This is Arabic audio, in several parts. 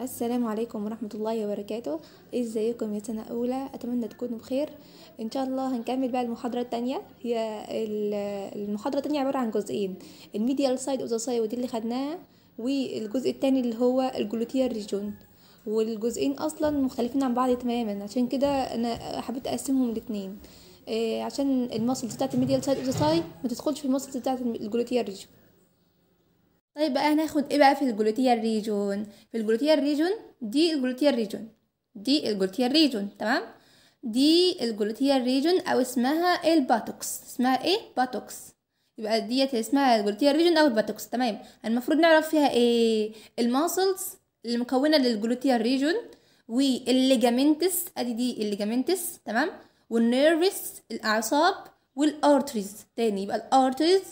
السلام عليكم ورحمة الله وبركاته ازيكم يا سنة أولى أتمنى تكونوا بخير إن شاء الله هنكمل بقى المحاضرة التانية هي المحاضرة التانية عبارة عن جزئين الميديال سايد أوف ذا سايد ودي اللي خدناها والجزء التاني اللي هو الجلوتيال ريجون والجزئين أصلا مختلفين عن بعض تماما عشان كده أنا حبيت أقسمهم الاثنين إيه، عشان المسلز بتاعت الميديال سايد أوف ذا سايد ما تدخلش في المسلز بتاعت الجلوتيال ريجون طيب بقى هناخد ايه بقى في الجلوتيال ريجون في الجلوتيال ريجون دي الجلوتيال ريجون دي الجلوتيال ريجون تمام دي الجلوتيال ريجون او اسمها الباتوكس اسمها ايه باتوكس يبقى ديت اسمها الجلوتيال ريجون او الباتوكس تمام المفروض نعرف فيها ايه الماسلز المكونه للجلوتيال ريجون والليجامنتس ادي دي الليجامنتس تمام والنيرفس الاعصاب والارتريز تاني يبقى الارتريز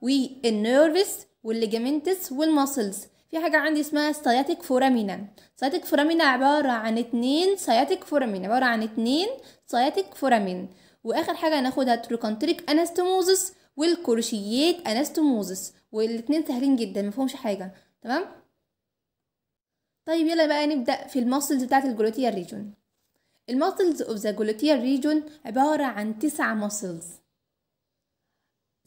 والنيرفس والليجامنتس والماسلز في حاجة عندي اسمها سياتيك فورامينا سياتيك فورامينا عبارة عن اتنين سياتيك فورامين عبارة عن اتنين سياتيك فورامين واخر حاجة هناخدها تروكانتريك انستوموزس والكروشيات انستوموزس والاتنين سهلين جدا مفهومش حاجة تمام طيب يلا بقى نبدأ في الماسلز بتاعة الجلوتيال ريجون الماسلز اوف ذا جلوتيال ريجون عبارة عن تسعة ماسلز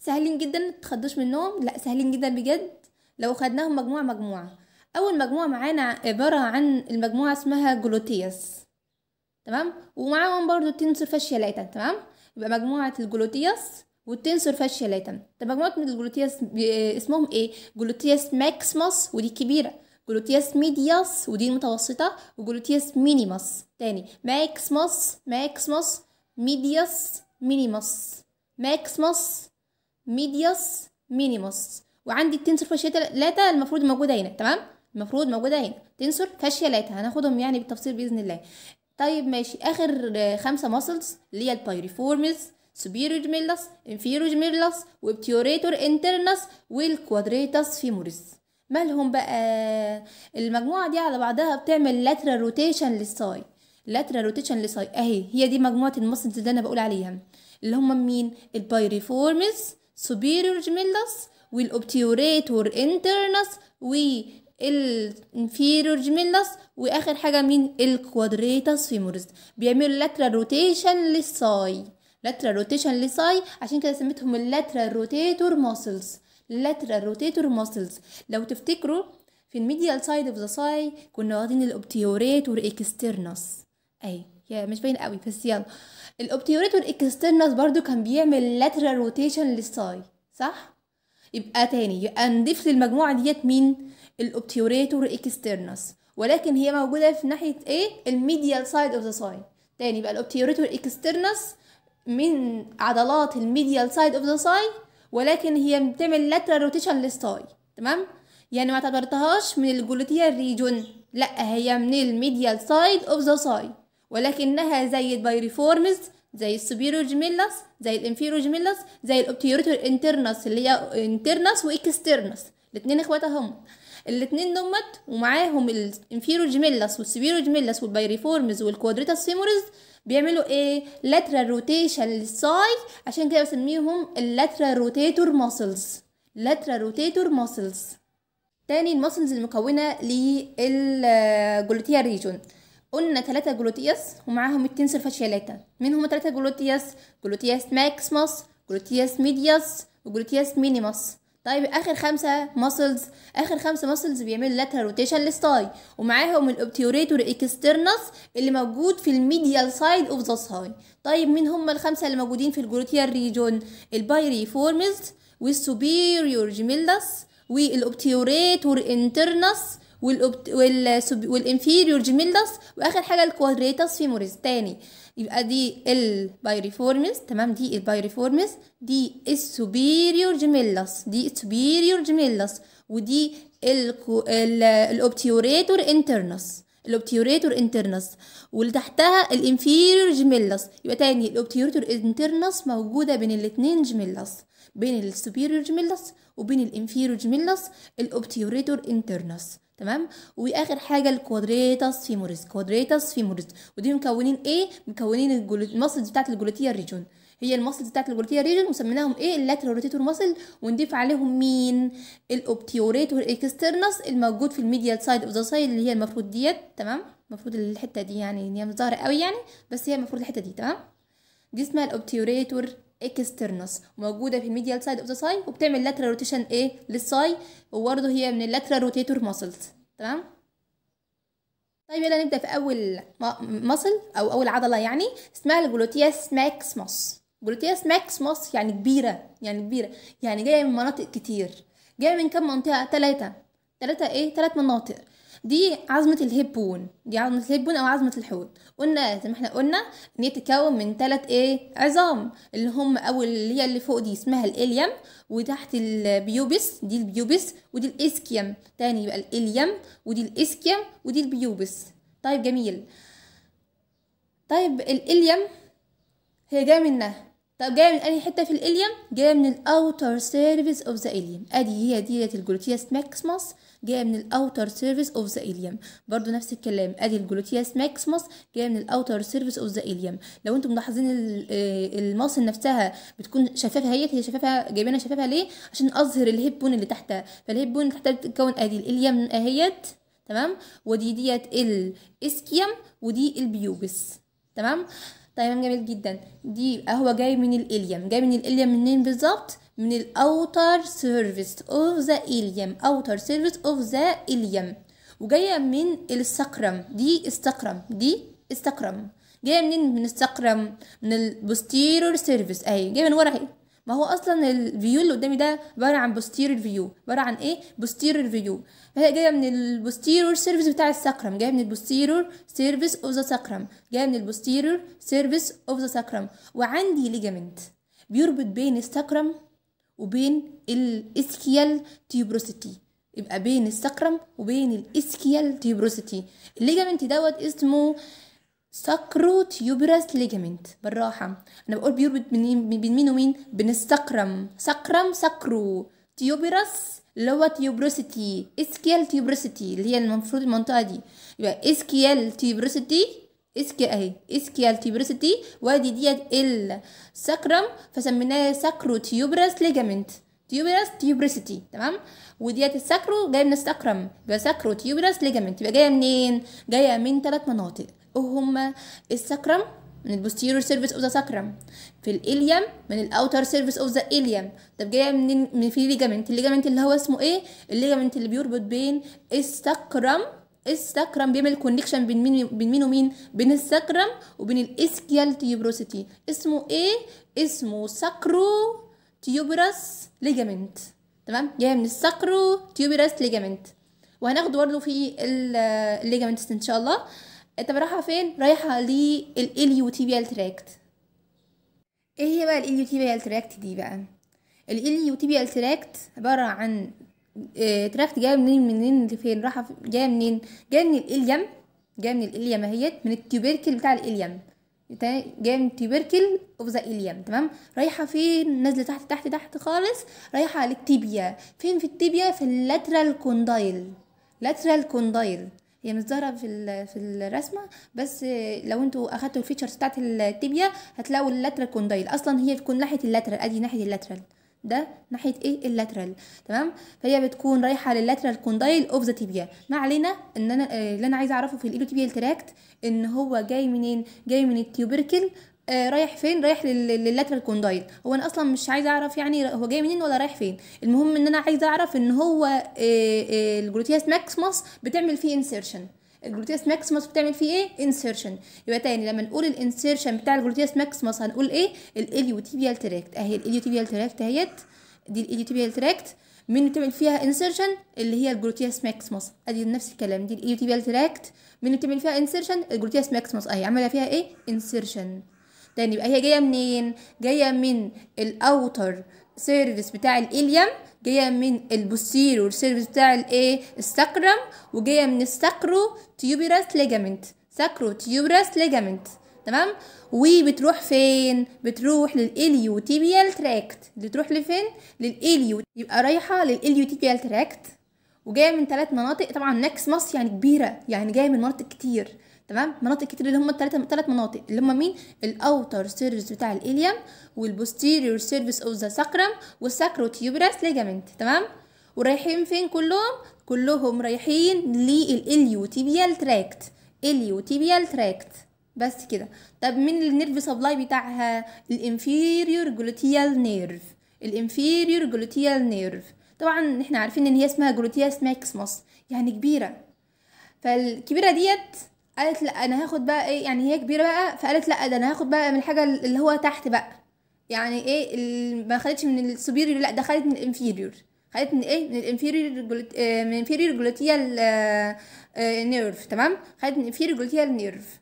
سهلين جدا متخضوش منهم لا سهلين جدا بجد لو خدناهم مجموعه مجموعه اول مجموعه معانا عباره عن المجموعه اسمها جلوتيس تمام ومعاهم برضو التنسور فاشيا تمام يبقى مجموعه الجلوتيس والتنسور فاشيا طب مجموعه من الجلوتيس اسمهم ايه جلوتيس ماكسيموس ودي كبيره جلوتيس ميدياس ودي المتوسطه وجلوتيس مينيموس تاني ماكسيموس ماكسيموس ميدياس مينيموس ماكسيموس ميديوس مينيموس وعندي التنسور فاشيا لاتا المفروض موجوده هنا تمام المفروض موجوده هنا تنسور فاشيا لاتا هناخدهم يعني بالتفصيل باذن الله طيب ماشي اخر آه، خمسه ماسلز اللي هي البايريفورمز superior gemellus inferior gemellus وابتيوريتور انترنس والكوادريتاس فيموريس مالهم بقى آه، المجموعه دي على بعضها بتعمل لاترال روتيشن للساي لاترال روتيشن للساي اهي هي دي مجموعه الماسلز اللي انا بقول عليها اللي هم مين البايريفورمز superior gemellus والobturator internus والinferior gemellus واخر حاجه مين الكوادريتس فيمورز بيعملوا lateral rotation للساي lateral rotation للساي عشان كده سميتهم lateral rotator muscles lateral rotator muscles لو تفتكروا في الميديال سايد اوف ذا ساي كنا واخدين الاوبتيوريتور اكسترنس اي يا مش باين قوي بس يلا الاوبتيوريت والاكسترنس برضو كان بيعمل لاترال روتيشن للساي صح يبقى تاني يبقى نضيف للمجموعه ديت مين الاوبتيوريتور اكسترنس ولكن هي موجوده في ناحيه ايه الميديال سايد اوف ذا ساي تاني يبقى الاوبتيوريتور اكسترنس من عضلات الميديال سايد اوف ذا ساي ولكن هي بتعمل لاترال روتيشن للساي تمام يعني ما اعتبرتهاش من الجلوتيال ريجون لا هي من الميديال سايد اوف ذا ساي ولكنها زي البيريفورمز زي السوبيروجميلاس زي الانفيروجميلاس زي الاوبتيوريتور انترنس اللي هي انترنس واكسترنس الاثنين اخواتها هم الاثنين دمت ومعاهم الانفيروجميلاس والسوبيروجميلاس والبيريفورمز والكوادريتا فيمورز بيعملوا ايه لاترال روتيشن للساي عشان كده بسميهم اللاترال روتيتور ماسلز لاترال روتيتور ماسلز تاني الماسلز المكونه للجلوتيال ريجون قلنا ثلاثة جلوتياس ومعاهم اتنين فاشيالاتا مين هما ثلاثة جلوتياس جلوتياس ماكسموس جلوتياس ميدياس وجلوتياس مينيموس طيب اخر خمسة ماسلز اخر خمسة ماسلز بيعملوا لاترال روتيشن للساي ومعاهم الاوبتيوريتور اكسترنس اللي موجود في الميديال سايد اوف ذا ساي طيب مين هم الخمسة اللي موجودين في الجلوتيال ريجون فورمز والسوبيريور جميلس والاوبتيوريتور انترنس والانفيريور جميلدس واخر حاجه الكوادريتس فيموريز تاني يبقى دي البايريفورمس تمام دي البايريفورمس دي السوبيريور جميلدس دي السوبيريور جميلدس ودي الاوبتيوريتور انترنس الاوبتيوريتور انترنس واللي تحتها الانفيريور جميلدس يبقى تاني الاوبتيوريتور انترنس موجوده بين الاثنين جميلدس بين السوبيريور جميلدس وبين الانفيريور جميلدس الاوبتيوريتور انترنس تمام واخر حاجه الكوادريتاس فيموريس كوادريتاس فيموريس ودي مكونين ايه مكونين الماسلز بتاعه الجلوتيا ريجون هي الماسلز بتاعه الجلوتيا ريجون وسميناهم ايه اللاترال روتيتور ماسل ونضيف عليهم مين الاوبتيوريتور اكسترنس الموجود في الميديال سايد اوف ذا سايد اللي هي المفروض ديت تمام المفروض الحته دي يعني هي مش ظاهره قوي يعني بس هي المفروض الحته دي تمام دي اسمها الاوبتيوريتور اكسترنس موجوده في الميديال سايد اوف ذا ساي وبتعمل لاترال روتيشن ايه للساي وبرده هي من اللاترال روتيتور ماسلز تمام طيب يلا نبدا في اول ماسل او اول عضله يعني اسمها الجلوتياس ماكس ماس جلوتياس ماكس ماس يعني كبيره يعني كبيره يعني جايه من مناطق كتير جايه من كام منطقه ثلاثه ثلاثه ايه ثلاث مناطق دي عظمة الهيبون دي عظمة الهيبون أو عظمة الحوت قلنا زي ما احنا قلنا إن هي تتكون من تلات إيه عظام اللي هم أول اللي هي اللي فوق دي اسمها الإليم وتحت البيوبس دي البيوبس ودي الإسكيم تاني يبقى الإليم ودي الإسكيم ودي البيوبس طيب جميل طيب الإليم هي جاية منها طب جايه من انهي حته في الاليم جايه من الاوتر سيرفيس اوف ذا اليم ادي هي ديت الجلوتياس ماكسموس جايه من الاوتر سيرفيس اوف ذا ايليم برده نفس الكلام ادي الجلوتياس ماكسيموس جايه من الاوتر سيرفيس اوف ذا ايليم لو انتم ملاحظين آه، الماسل نفسها بتكون شفافه هي هي شفافه جايبينها شفافه ليه عشان اظهر الهيب بون اللي تحتها فالهيب بون اللي تحتها بتتكون ادي الاليم اهيت تمام ودي ديت الاسكيم ودي البيوبس تمام تمام طيب جميل جدا دي اهو جاي من الاليم جاي من الاليم منين بالظبط من الاوتر سيرفيس اوف ذا اليم اوتر سيرفيس اوف ذا اليم وجايه من السكرم دي استقرم دي استقرم جايه منين من السكرم من البوستيرور سيرفيس اهي جايه من ورا اهي ما هو اصلا الفيو اللي قدامي ده عباره عن بوستيرور فيو عباره عن ايه بوستيرور فيو فهي جايه من البوستيرور سيرفيس بتاع السكرم جايه من البوستيرور سيرفيس اوف ذا سكرم جايه من البوستيرور سيرفيس اوف ذا سكرم وعندي ليجامنت بيربط بين السكرم وبين الاسكيال تيوبروسيتي يبقى بين السكرم وبين الاسكيال تيوبروسيتي الليجامنت دوت اسمه سكرو تيوبرس ليجامنت بالراحة أنا بقول بيربط بين مين ومين بين السكرم سكرم سكرو تيوبرس اللي هو تيوبروسيتي اسكيال تيوبروسيتي اللي هي المفروض المنطقة دي يبقى اسكيال تيوبروسيتي اسكي اهي اسكي التيبرستي وادي ديت السكرم فسميناه ساكرو تيوبرس ليجامنت تيوبرس تيوبرسيتي تمام وديت الساكرو جايه من السكرم يبقى ساكرو تيوبرس ليجامنت يبقى جايه منين جايه من ثلاث مناطق وهم السكرم من البوستيرور سيرفيس اوف ذا ساكرم في الاليوم من الاوتر سيرفيس اوف ذا اليوم طب جايه منين من في ليجامنت الليجامنت اللي هو اسمه ايه الليجامنت اللي بيربط بين السكرم السكرم بيعمل كونكشن بين مين بين مين ومين بين السكرم وبين الاسكيال تيوبروسيتي اسمه ايه اسمه ساكرو تيوبراس ليجامنت تمام جاي يعني من الساكرو تيوبراس ليجامنت وهناخده برضه في الليجامنت ان شاء الله طب رايحه فين رايحه للاليوتيبيال تراكت ايه هي بقى الاليوتيبيال تراكت دي بقى الاليوتيبيال تراكت عباره عن آه، ترافت جايه منين منين لفين راحه جايه منين جايه من الاليم جايه من الاليم اهيت من التيوبركل بتاع الاليم جايه من التيوبركل اوف ذا اليم تمام رايحه فين نازله تحت تحت تحت خالص رايحه على التيبيا فين في التيبيا في اللاترال كوندايل لاترال كوندايل هي مش ظاهره في في الرسمه بس آه، لو انتوا اخدتوا الفيتشرز بتاعت التيبيا هتلاقوا اللاترال كوندايل اصلا هي تكون ناحيه اللاترال ادي ناحيه اللاترال ده ناحيه ايه اللاترال تمام فهي بتكون رايحه لللاترال كوندايل اوف ذا تيبيا ما علينا ان انا آه، اللي انا عايزه اعرفه في الايلوتيبيال تراكت ان هو جاي منين جاي من التيوبركل آه رايح فين رايح لللاترال كوندايل هو انا اصلا مش عايزه اعرف يعني هو جاي منين ولا رايح فين المهم ان انا عايزه اعرف ان هو آه آه الجلوتياس ماكسموس بتعمل فيه انسيرشن الجلوتياس ماكسيموس بتعمل فيه ايه انسرشن يبقى تاني لما نقول الانسيرشن بتاع الجلوتياس ماكسيموس هنقول ايه الاليوتيبيال تراكت اهي الاليوتيبيال تراكت اهيت دي الاليوتيبيال تراكت مين اللي بتعمل فيها انسرشن اللي هي الجلوتياس ماكسيموس ادي نفس الكلام دي الاليوتيبيال تراكت مين اللي بتعمل فيها انسرشن الجلوتياس ماكسيموس اهي عملها فيها ايه انسرشن تاني يبقى هي جايه منين جايه من الاوتر سيرفيس بتاع الاليم جايه من البوستيريور والسيرفس بتاع الايه السكرم وجايه من السكرو تيوبيراس ليجامنت سكرو تيوبيراس ليجامنت تمام وبتروح فين بتروح للإليوتيبيال تراكت بتروح لفين للاليو يبقى رايحه للإليوتيبيال تراكت وجايه من ثلاث مناطق طبعا نكس مص يعني كبيره يعني جايه من مناطق كتير تمام مناطق كتير اللي هم الثلاثه ثلاث مناطق اللي هم مين الاوتر سيرفيس بتاع الاليوم والبوستيريور سيرفيس اوف ذا ساكرم والساكروتيوبراس ليجامنت تمام ورايحين فين كلهم كلهم رايحين للاليوتيبيال تراكت اليوتيبيال تراكت بس كده طب مين النيرف سبلاي بتاعها الانفيريور جلوتيال نيرف الانفيريور جلوتيال نيرف طبعا احنا عارفين ان هي اسمها جلوتياس ماكسموس يعني كبيره فالكبيره ديت قالت لا انا هاخد بقى ايه يعني هي كبيره بقى فقالت لا ده انا هاخد بقى من الحاجه اللي هو تحت بقى يعني ايه ما خدتش من السوبيريور لا ده خدت من الانفيريور خدت من ايه من الانفيريور جلوت... آه، من الانفيريور جلوتيال آه، آه، نيرف تمام خدت من الانفيريور جلوتيال نيرف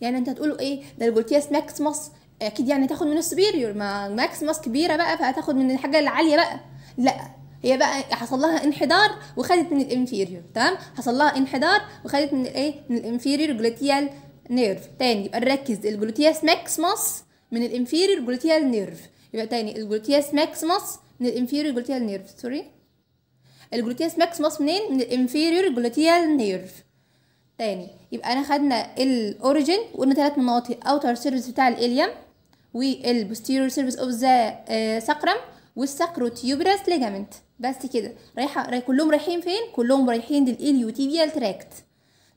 يعني انت هتقولوا ايه ده الجلوتياس ماكسيموس اكيد يعني تاخد من السوبيريور ما ماكسيموس كبيره بقى فهتاخد من الحاجه العاليه بقى لا هي بقى حصل لها انحدار وخدت من الانفيريور تمام حصل لها انحدار وخدت من الايه من الانفيريور جلوتيال نيرف تاني يبقى نركز الجلوتياس ماكسيموس من الانفيريور جلوتيال نيرف يبقى تاني الجلوتياس ماكسيموس من الانفيريور جلوتيال نيرف سوري الجلوتياس ماكسيموس منين من الانفيريور جلوتيال نيرف تاني يبقى انا خدنا الاوريجين وقلنا ثلاث مناطق اوتر سيرفيس بتاع الاليم والبوستيريور سيرفيس اوف ذا سكرم والساكروتيوبراس ليجامنت بس كده رايحه كلهم رايحين فين كلهم رايحين للاليوتيبيال تراكت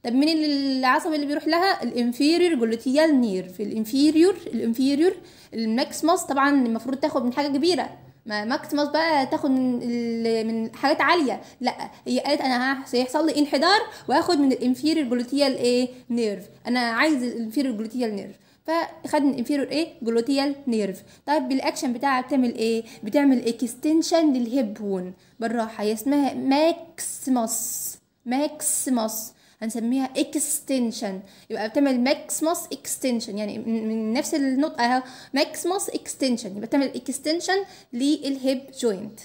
طب مين العصب اللي بيروح لها الانفيريور جلوتيال نيرف الانفيريور الانفيريور الماكسماس طبعا المفروض تاخد من حاجه كبيره ما ماكسيموس بقى تاخد من من حاجات عاليه لا هي قالت انا هيحصل لي انحدار واخد من الانفيريور جلوتيال ايه نيرف انا عايز الانفيريور جلوتيال نيرف فخد الانفيرور ايه جلوتيال نيرف طيب بالاكشن بتاعها بتعمل ايه بتعمل اكستنشن للهيب بون بالراحه هي اسمها ماكسيموس ماكسيموس هنسميها اكستنشن يبقى بتعمل ماكسيموس اكستنشن يعني من نفس النطق اهو ماكسيموس اكستنشن يبقى بتعمل اكستنشن للهيب جوينت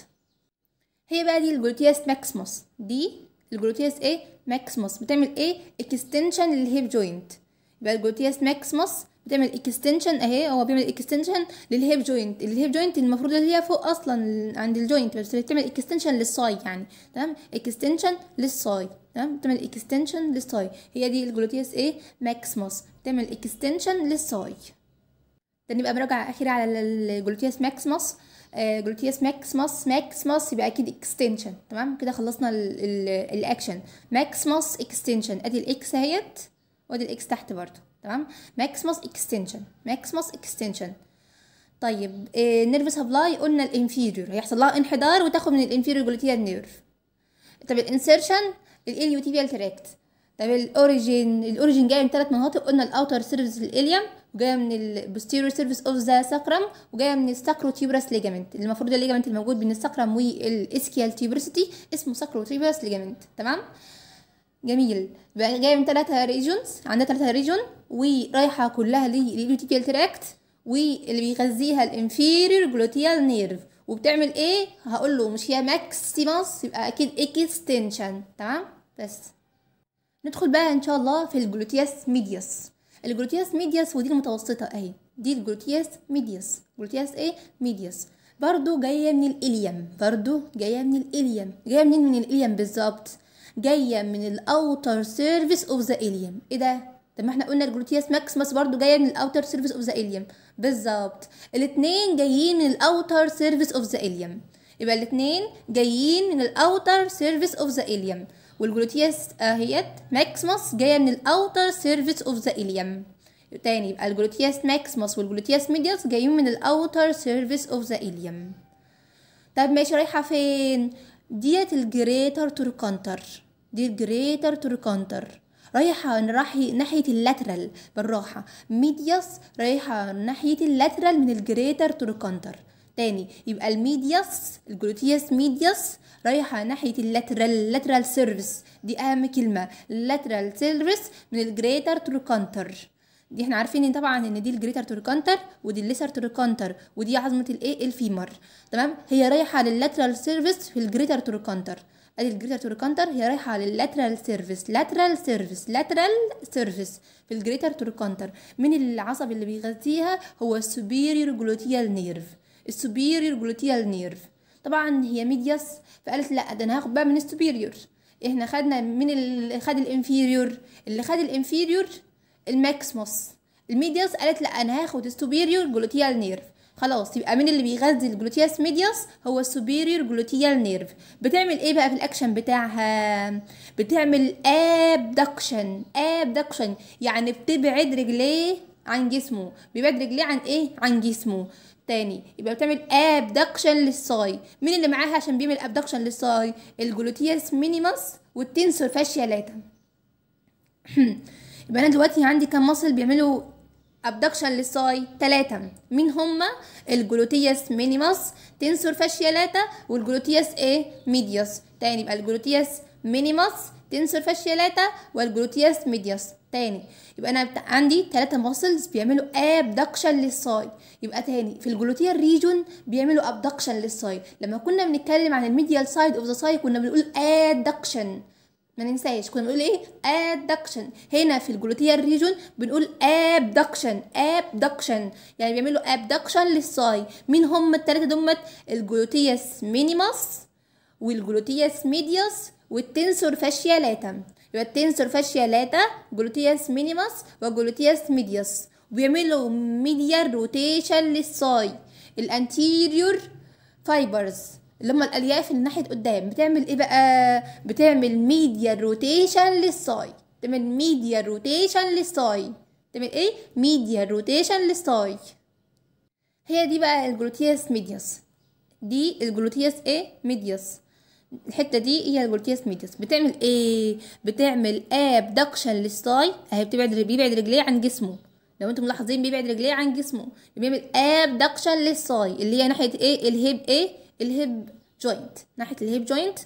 هي بقى دي الجلوتياس ماكسيموس دي الجلوتياس ايه ماكسيموس بتعمل ايه اكستنشن للهيب جوينت يبقى الجلوتياس ماكسيموس بتعمل اكستنشن اهي هو بيعمل اكستنشن للهيب جوينت الهيب جوينت المفروض اللي هي فوق اصلا عند الجوينت بس بتعمل اكستنشن للساي يعني تمام اكستنشن للساي تمام بتعمل اكستنشن للساي هي دي الجلوتيس ايه ماكسيموس بتعمل اكستنشن للساي ده نبقى مراجعه اخيره على الجلوتيس ماكسيموس آه، جلوتيس ماكسيموس ماكسيموس يبقى اكيد اكستنشن تمام كده خلصنا الاكشن ماكسيموس اكستنشن ادي الاكس اهيت وادي الاكس تحت برضه تمام ماكسيموس اكستنشن ماكسيموس اكستنشن طيب إيه نيرف سبلاي قلنا الانفيريور هيحصل لها انحدار وتاخد من الانفيريور جلوتيال نيرف طب الانسرشن الاليوتيبيال تراكت طب الاوريجين الاوريجين جاي من ثلاث مناطق قلنا الاوتر سيرفيس الاليوم وجايه من البوستيريور سيرفيس اوف ذا ساكرام وجايه من الساكرو تيوبرس ليجامنت المفروض الليجامنت الموجود بين الساكرام والاسكيال تيوبرسيتي اسمه ساكرو تيوبرس ليجامنت تمام جميل بقى جايه من ثلاثه ريجونز عندها ثلاثه ريجون ورايحه كلها لليوتيكال تراكت واللي بيغذيها الانفيرير جلوتيال نيرف وبتعمل ايه هقول له مش هي ماكسيموس يبقى اكيد اكستنشن تمام بس ندخل بقى ان شاء الله في الجلوتياس ميدياس الجلوتياس ميدياس ودي المتوسطه اهي دي الجلوتياس ميدياس جلوتياس ايه ميدياس برضو جايه من الاليم برضو جايه من الاليم جايه منين من الاليم بالظبط جايه من الاوتر سيرفيس اوف ذا اليم ايه ده طب ما احنا قلنا الجلوتياس ماكسيمس برضو جايه من الاوتر سيرفيس اوف ذا اليم بالظبط الاثنين جايين من الاوتر سيرفيس اوف ذا اليم يبقى الاثنين جايين من الاوتر سيرفيس اوف ذا اليم والجلوتياس اهيت ماكسيمس جايه من الاوتر سيرفيس اوف ذا اليم تاني يبقى الجلوتياس ماكسيمس والجلوتياس ميديوس جايين من الاوتر سيرفيس اوف ذا اليم طب ماشي رايحه فين ديت الجريتر تو دي الجريتر تو رايحة ناحية ناحية اللاترال بالراحة ميدياس رايحة ناحية اللاترال من الجريتر تو تاني يبقى الميدياس الجلوتياس ميدياس رايحة ناحية اللاترال اللاترال سيرفس دي أهم كلمة اللاترال سيرفيس من الجريتر تو دي احنا عارفين طبعا ان دي الجريتر تركانتر ودي الليسر تركانتر ودي عظمه الايه الفيمر تمام هي رايحه لللاترال سيرفيس في الجريتر تركانتر ادي الجريتر تركانتر هي رايحه لللاترال سيرفيس لاترال سيرفيس لاترال سيرفيس في الجريتر تركانتر من العصب اللي بيغذيها هو السوبيريور جلوتيال نيرف السوبيريور جلوتيال نيرف طبعا هي ميدياس فقالت لا ده انا هاخد بقى من السوبيريور احنا خدنا من اللي خد الانفيريور اللي خد الانفيريور الماكسموس الميديوس قالت لا انا هاخد السوبيريور جلوتيال نيرف خلاص يبقى مين اللي بيغذي الجلوتياس ميديوس هو السوبيريور جلوتيال نيرف بتعمل ايه بقى في الاكشن بتاعها بتعمل ابدكشن ابدكشن يعني بتبعد رجليه عن جسمه بيبعد رجليه عن ايه عن جسمه تاني يبقى بتعمل ابدكشن للصاي مين اللي معاها عشان بيعمل ابدكشن للصاي الجلوتياس مينيموس والتنسور فاشيا لاتا يبقى انا دلوقتي عندي كام مصل بيعملوا ابدكشن للصاي ثلاثة مين هما الجلوتياس مينيموس تنسور فاشيالاتا والجلوتياس ايه ميدياس تاني يبقى الجلوتياس مينيموس تنسور فاشيالاتا والجلوتياس ميدياس تاني يبقى انا عندي ثلاثة ماسلز بيعملوا ابدكشن للصاي يبقى تاني في الجلوتيال ريجون بيعملوا ابدكشن للصاي لما كنا بنتكلم عن الميديال سايد اوف ذا صاي كنا بنقول ادكشن ما ننساش كنا بنقول ايه ادكشن هنا في الجلوتيال ريجون بنقول ابدكشن ابدكشن يعني بيعملوا ابدكشن للساي مين هم الثلاثه دمت الجلوتياس مينيموس والجلوتياس ميديوس والتنسور فاشيا لاتا يبقى التنسور فاشيا لاتا جلوتياس مينيموس وجلوتياس ميديوس بيعملوا ميديال روتيشن للساي الانتيريور فايبرز اللي هم الالياف الناحيه قدام بتعمل ايه بقى بتعمل ميديا روتيشن للساي بتعمل ميديا روتيشن للساي بتعمل ايه ميديا روتيشن للساي هي دي بقى الجلوتياس ميدياس دي الجلوتياس ايه ميدياس الحته دي هي الجلوتياس ميدياس بتعمل ايه بتعمل ابدكشن للساي اهي بتبعد بيبعد رجليه عن جسمه لو انتم ملاحظين بيبعد رجليه عن جسمه بيعمل ابدكشن للساي اللي هي ناحيه ايه الهيب ايه الهيب جوينت ناحيه الهيب جوينت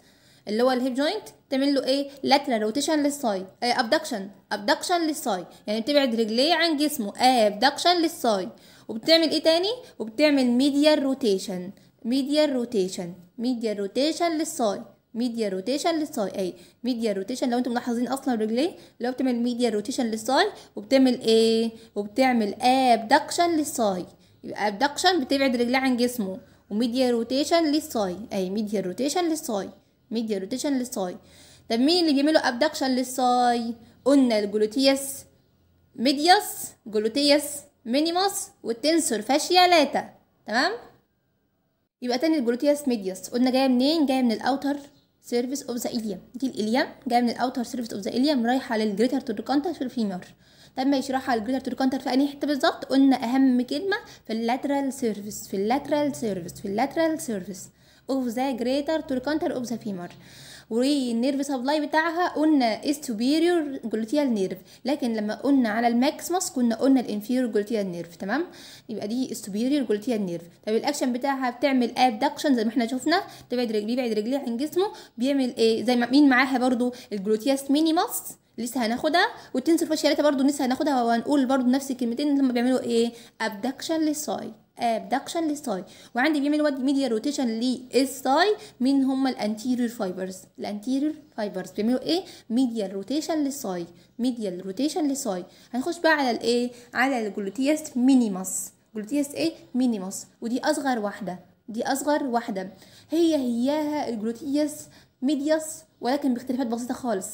اللي هو الهيب جوينت تعمل له ايه لاترال روتيشن للساي ايه ابدكشن ابدكشن للساي يعني بتبعد رجليه عن جسمه ابدكشن إيه، للساي وبتعمل ايه تاني وبتعمل ميديا روتيشن ميديا روتيشن ميديا روتيشن للساي ميديا روتيشن للساي اي ميديا روتيشن لو انتم ملاحظين اصلا رجليه لو بتعمل ميديا روتيشن للساي وبتعمل ايه وبتعمل ابدكشن إيه؟ للساي يبقى ابدكشن بتبعد رجليه عن جسمه وميديا روتيشن للساي اي ميديا روتيشن للساي ميديا روتيشن للساي طب مين اللي بيعملوا ابدكشن للساي قلنا الجلوتيس ميدياس جلوتيس مينيموس والتنسور فاشيا لاتا تمام يبقى تاني الجلوتيس ميدياس قلنا جايه منين جايه من الاوتر سيرفيس اوف ذا اليم دي الاليم جايه من الاوتر سيرفيس اوف ذا اليم رايحه للجريتر توريكانتا في الفيمر تم يشرحها الجريتر تو في انهي حته بالظبط قلنا اهم كلمه في اللاترال سيرفيس في اللاترال سيرفيس في اللاترال سيرفيس اوف ذا جريتر تو اوف ذا فيمر والنيرف سبلاي بتاعها قلنا استوبيريور جلوتيال نيرف لكن لما قلنا على الماكسيموس كنا قلنا الانفيريور جلوتيال نيرف تمام يبقى دي استوبيريور جلوتيال نيرف طب الاكشن بتاعها بتعمل ابدكشن زي ما احنا شفنا تبعد رجليه بيبعد رجليه عن جسمه بيعمل ايه زي ما مين معاها برضو الجلوتياس مينيموس لسه هناخدها والتنسور فاشياليتا برضو لسه هناخدها وهنقول برضو نفس الكلمتين لما بيعملوا ايه ابدكشن للساي ابدكشن للساي وعندي بيعملوا ميديا روتيشن للساي مين هم الانتيريور فايبرز الانتيريور فايبرز بيعملوا ايه ميديا روتيشن للساي ميديا روتيشن للساي هنخش بقى على الايه على الجلوتياس مينيموس جلوتياس ايه مينيموس ودي اصغر واحده دي اصغر واحده هي هياها الجلوتياس ميدياس ولكن باختلافات بسيطه خالص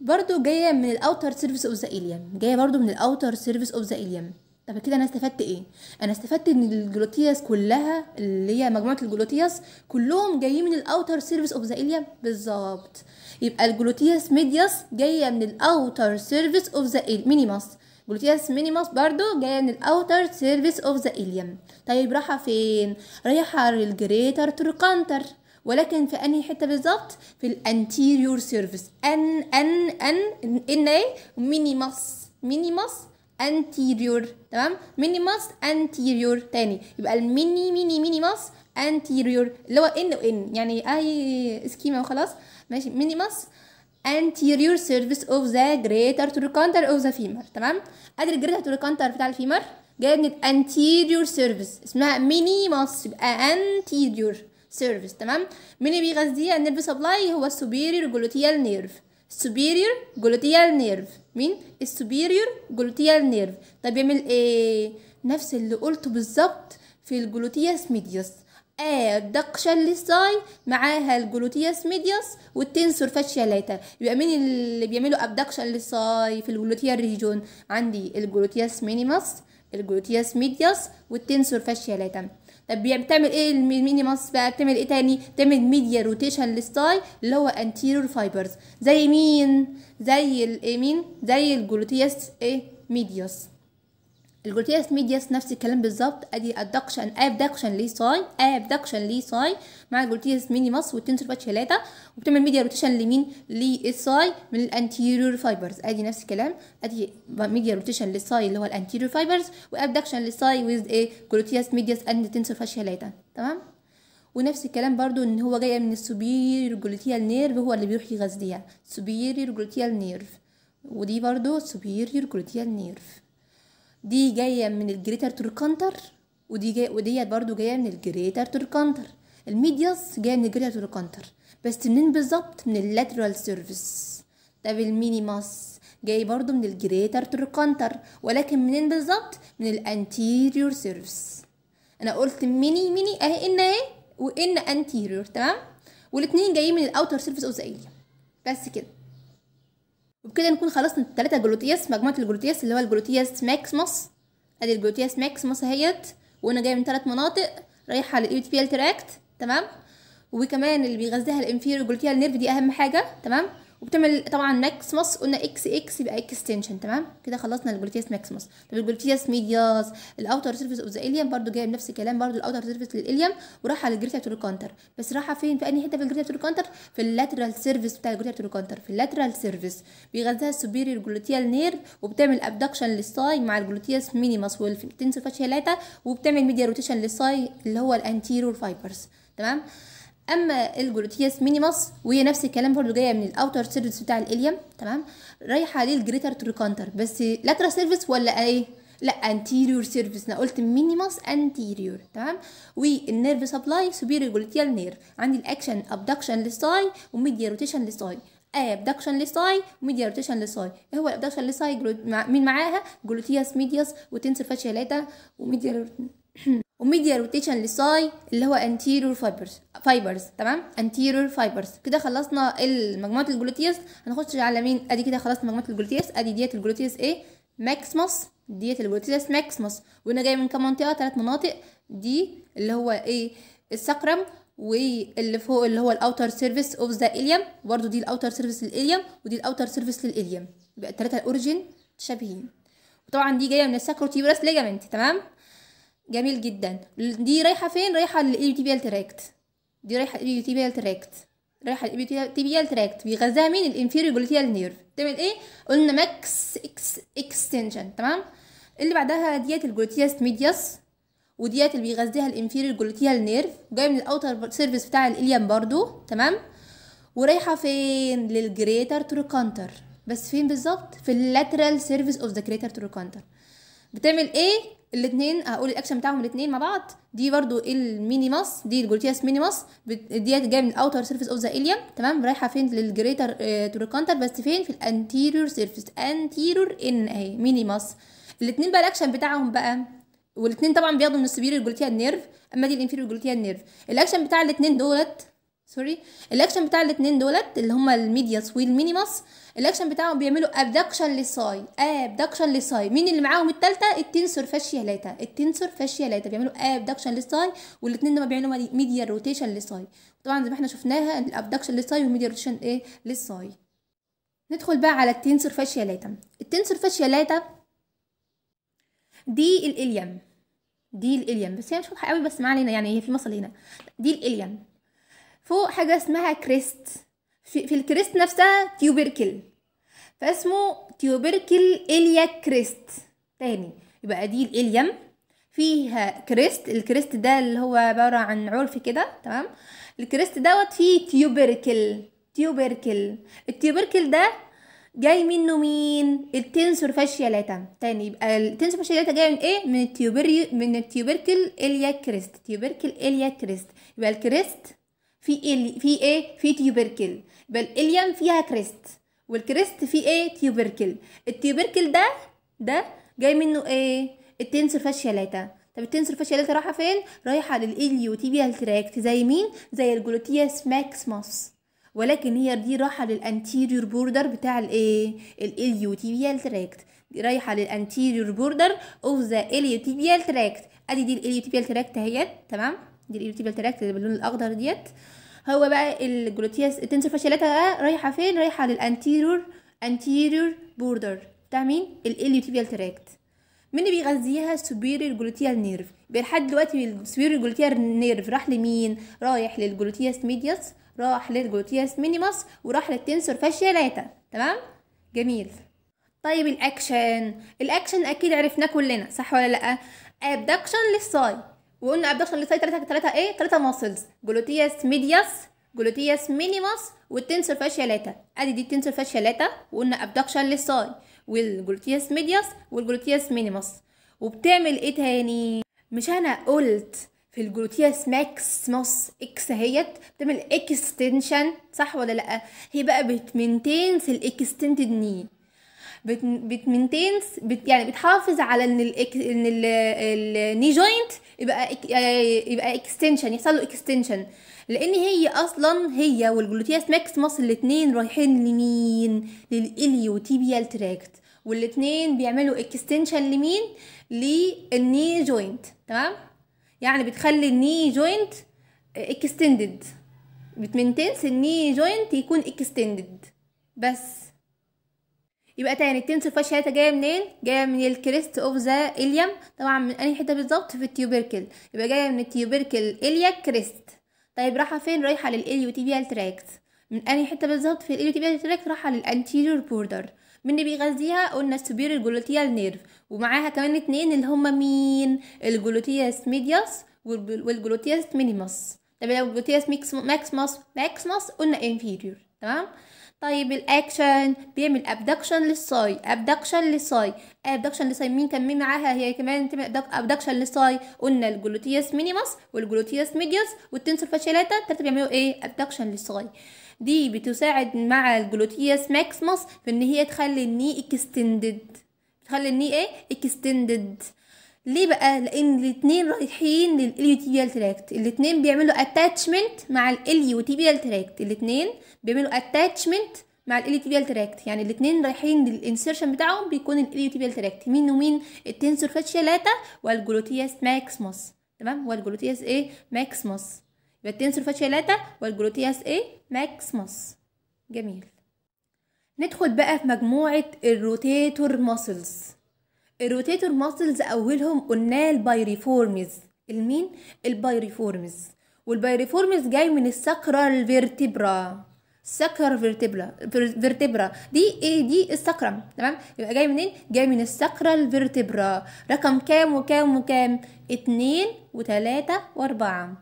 برضو جايه من الاوتر سيرفيس اوف ذا اليم جايه برضو من الاوتر سيرفيس اوف ذا اليم طب كده انا استفدت ايه انا استفدت ان الجلوتياس كلها اللي هي مجموعه الجلوتياس كلهم جايين من الاوتر سيرفيس اوف ذا اليم بالظبط يبقى الجلوتياس ميدياس جايه من الاوتر سيرفيس اوف ذا مينيماس جلوتياس مينيماس برضو جايه من الاوتر سيرفيس اوف ذا اليم طيب رايحه فين رايحه للجريتر تركانتر ولكن في انهي حته بالظبط في الانتيريور سيرفيس ان ان ان ان ايه مينيموس مينيموس انتيريور تمام مينيموس انتيريور تاني يبقى الميني ميني مينيموس انتيريور اللي هو ان وان يعني اي سكيما وخلاص ماشي مينيموس anterior surface of the greater trochanter of the femur تمام ادي الجريتر trochanter بتاع الفيمر جايه من anterior surface اسمها minimus يبقى anterior سيرفيس تمام مين اللي بيغذيها النيرف سبلاي هو السوبيريور جلوتيال نيرف السوبيريور جلوتيال نيرف مين السوبيريور جلوتيال نيرف ده بيعمل ايه نفس اللي قلته بالظبط في الجلوتياس ميديوس الدقشة للساي معاها الجلوتياس ميديوس والتنسور فاشيا ليتا يبقى مين اللي بيعملوا ابدكشن للساي في الجلوتيال ريجون عندي الجلوتياس مينيمس الجلوتياس ميديوس والتنسور فاشيا ليتا طب بتعمل ايه الميني ماس بقى بتعمل ايه تاني بتعمل ميديا روتيشن للساي اللي هو انتيرور فايبرز زي مين زي الايه مين زي الجلوتيوس ايه ميدياس الجلوتيوس ميدياس نفس الكلام بالظبط ادي ادكشن ابدكشن لي ساي ابدكشن لي ساي مع الجلوتيوس مينيمس والتنسور باتش هلاتا وبتعمل ميديا روتيشن لمين للساي من الانتيريور فايبرز ادي نفس الكلام ادي ميديا روتيشن للساي اللي هو الانتيريور فايبرز وابدكشن للساي ويز ايه جلوتيوس ميدياس اند تنسور فاتش هلاتا تمام ونفس الكلام برضو ان هو جاي من السوبيريور جلوتيال نيرف هو اللي بيروح يغذيها سوبيريور جلوتيال نيرف ودي برضو سوبيريور جلوتيال نيرف دي جايه من الجريتر توركانتر ودي جايه وديت برضو جايه من الجريتر توركانتر الميدياس جايه من الجريتر توركانتر بس منين بالظبط من اللاترال سيرفيس طب المينيماس جاي برضو من الجريتر توركانتر ولكن منين بالظبط من الانتيريور سيرفيس انا قلت ميني ميني اهي ان اهي وان انتيريور تمام والاتنين جايين من الاوتر سيرفيس اوزايليا بس كده وبكده نكون خلصنا التلاتة جلوتياس مجموعة الجلوتياس اللي هو الجلوتياس ماكسموس ادي الجلوتياس ماكسموس اهيت وانا جايه من تلات مناطق رايحه للايوتيبيال تراكت تمام وكمان اللي بيغذيها الانفيريور جلوتيال نيرف دي اهم حاجه تمام وبتعمل طبعا ماكسمس قلنا اكس اكس يبقى اكستنشن تمام كده خلصنا الجلوتيس ماكسمس طب الجلوتيس ميدياس الاوتر سيرفيس اوف ذا اليم برده جايب نفس الكلام برده الاوتر سيرفيس للاليم وراح على الجريتا بتروكانتر بس راحه فين في انهي حته في الجريتا بتروكانتر في اللاترال سيرفيس بتاع الجريتا بتروكانتر في اللاترال سيرفيس بيغذيها السوبيريور جلوتيال نيرف وبتعمل ابدكشن للساي مع الجلوتيس مينيموس والتنسور فاشيا لاتا وبتعمل ميديا روتيشن للساي اللي هو الانتيرور فايبرز تمام اما الجلوتيس مينيموس وهي نفس الكلام برضو جايه من الاوتر سيرفيس بتاع الاليم تمام رايحه للجريتر تريكونتر بس لاترال سيرفيس ولا ايه لا انتيريور سيرفيس انا قلت مينيموس انتيريور تمام والنيرف سبلاي سوبيريور جلوتيال نيرف عندي الاكشن ابدكشن للساي وميديا روتيشن للساي ابدكشن للساي وميديا روتيشن للساي ايه هو الابدكشن للساي جلو... مين معاها جلوتياس ميدياس وتنسر لاتا وميديا وميديا روتيشن لساي اللي هو anterior فايبرز فايبرز تمام anterior فايبرز كده خلصنا مجموعه الجلوتيس هنخش على مين ادي كده خلصنا مجموعه الجلوتيس ادي ديت الجلوتيس ايه ماكسيموس ديت الجلوتيس ماكسيموس وانا جاي من كام منطقه ثلاث مناطق دي اللي هو ايه السكرم واللي فوق اللي هو الاوتر سيرفيس اوف ذا اليم برضو دي الاوتر سيرفيس للاليم ودي الاوتر سيرفيس للاليم يبقى الثلاثه الاوريجين متشابهين وطبعا دي جايه من الساكروتيبرس ليجامنت تمام جميل جدا دي رايحه فين رايحه للايبيتيبيال تراكت دي رايحه الايبيتيبيال تراكت رايحه الايبيتيبيال تراكت بيغذاها مين الانفيريو جلوتيال نيرف تعمل ايه قلنا ماكس اكس اكستنشن تمام اللي بعدها ديت الجلوتياس ميدياس وديت اللي بيغذيها الانفيريور جلوتيال نيرف جايه من الاوتر سيرفيس بتاع الاليام برضو تمام ورايحه فين للجريتر تروكانتر بس فين بالظبط في اللاترال سيرفيس اوف ذا جريتر تروكانتر بتعمل ايه الاثنين هقول الاكشن بتاعهم الاثنين مع بعض دي برضو المينيموس دي الجلوتياس مينيموس ديت جايه من الاوتر سيرفيس اوف ذا اليم تمام رايحه فين للجريتر اه بس فين في الانتيريور سيرفيس انتيريور ان اهي مينيموس الاثنين بقى الاكشن بتاعهم بقى والاثنين طبعا بياخدوا من السبيريور جلوتيال نيرف اما دي الانفيريور جلوتيال نيرف الاكشن بتاع الاثنين دولت سوري الاكشن بتاع الاثنين دولت اللي هما الميدياس والمينيماس الاكشن بتاعهم بيعملوا ابدكشن للساي ابدكشن للساي مين اللي معاهم الثالثه التنسور فاشيا لاتا التنسور فاشيا لاتا بيعملوا ابدكشن للساي والاثنين دول بيعملوا ميديا روتيشن للساي طبعا زي ما احنا شفناها الابدكشن للساي والميديا روتيشن ايه للساي ندخل بقى على التنسور فاشيا لاتا التنسور فاشيا لاتا دي الاليم دي الاليم بس هي مش واضحه قوي بس ما علينا يعني هي في مصل هنا دي الاليم فوق حاجة اسمها كريست في, في الكريست نفسها تيوبركل فاسمه تيوبركل إليا كريست تاني يبقى دي الإليم فيها كريست الكريست ده اللي هو عبارة عن عرف كده تمام الكريست دوت فيه تيوبركل تيوبركل التيوبركل ده جاي منه مين التنسور فاشيالاتا تاني يبقى التنسور فاشيالاتا جاي من ايه من التيوبري من التيوبركل اليا كريست تيوبركل اليا كريست يبقى الكريست في إلي إيه في ايه في تيوبركل يبقى الاليم فيها كريست والكريست فيه ايه تيوبركل التيوبركل ده ده جاي منه ايه التنسور فاشيا طب التنسور فاشيا رايحه فين رايحه للاليوتيبيال تراكت زي مين زي الجلوتياس ماس ولكن هي دي رايحه للانتيريور بوردر بتاع الايه الاليوتيبيال تراكت رايحه للانتيريور بوردر اوف ذا اليوتيبيال تراكت ادي دي الاليوتيبيال تراكت اهيت تمام دي الاليوتيبيال تراكت اللي باللون الاخضر ديت هو بقى الجلوتياس التنسور فاشيلاتا بقى رايحه فين رايحه للانتيرور انتيرور بوردر بتاع مين الاليوتيبيال تراكت مين اللي بيغذيها السوبيريور جلوتيال نيرف لحد دلوقتي السوبيريور جلوتيال نيرف راح لمين رايح للجلوتياس ميدياس راح للجلوتياس مينيماس وراح للتنسور فاشيالاتا تمام جميل طيب الاكشن الاكشن اكيد عرفناه كلنا صح ولا لا ابدكشن للسايت وقلنا ابدكشن لسايت 3 3 ايه 3 ماسلز جلوتياس ميدياس جلوتياس مينيموس والتنسور فاشيا لاتا ادي دي التنسور فاشيا لاتا وقلنا ابدكشن للساي والجلوتياس ميدياس والجلوتياس مينيموس وبتعمل ايه تاني مش انا قلت في الجلوتياس ماكس موس اكس اهيت بتعمل اكستنشن صح ولا لا هي بقى بتمنتينز الاكستنتد نيه بتمنتينس بت يعني بتحافظ على ان ال ان الني جوينت يبقى آه، يبقى اكستنشن يحصل له اكستنشن لان هي اصلا هي والجلوتياس مصر الاثنين رايحين لمين تيبيال تراكت والاثنين بيعملوا اكستنشن لمين للني جوينت تمام يعني بتخلي الني جوينت اكستندد بتمنتنس الني جوينت يكون اكستندد بس يبقى تاني التنسور فاشيا جايه منين جايه من الكريست اوف ذا اليم طبعا من اي حته بالظبط في التيوبركل يبقى جايه من التيوبركل اليا كريست طيب رايحه فين رايحه للاليوتيبيال تراكت من انهي حته بالظبط في الاليوتيبيال تراكت رايحه للانتيريور بوردر من اللي بيغذيها قلنا السوبير الجلوتيال نيرف ومعاها كمان اتنين اللي هما مين الجلوتياس ميدياس والجلوتياس مينيموس طب لو الجلوتياس ماكسموس ماكسموس قلنا انفيريور تمام طيب الاكشن بيعمل ابدكشن للصاي ابدكشن للصاي ابدكشن للصاي مين كان مين معاها هي كمان تعمل ابدكشن للصاي قلنا الجلوتياس مينيموس والجلوتياس ميديوس والتنسور فاشيلاتا الثلاثه بيعملوا ايه ابدكشن للصاي دي بتساعد مع الجلوتياس ماكسيموس في ان هي تخلي الني اكستندد تخلي الني ايه اكستندد ليه بقى لان الاتنين رايحين للاليوتيبيال تراكت الاتنين بيعملوا اتاتشمنت مع الاليوتيبيال تراكت الاتنين بيعملوا اتاتشمنت مع الاليوتيبيال تراكت يعني الاتنين رايحين للانسيرشن بتاعهم بيكون الاليوتيبيال تراكت مين ومين التنسور فاتشيلاتا والجلوتياس ماكسموس تمام والجلوتياس ايه ماكسموس يبقى التنسور فاتشيلاتا والجلوتياس ايه ماكسموس جميل ندخل بقى في مجموعه الروتيتور ماسلز الروتيتور ماسلز اولهم قلنا البايريفورمز المين البايريفورمز والبايريفورمز جاي من السكرة الفيرتبرا سكر فيرتبرا فيرتبرا دي ايه دي السكرة تمام يبقى جاي منين جاي من السكرة الفيرتبرا رقم كام وكام وكام اتنين وتلاتة واربعة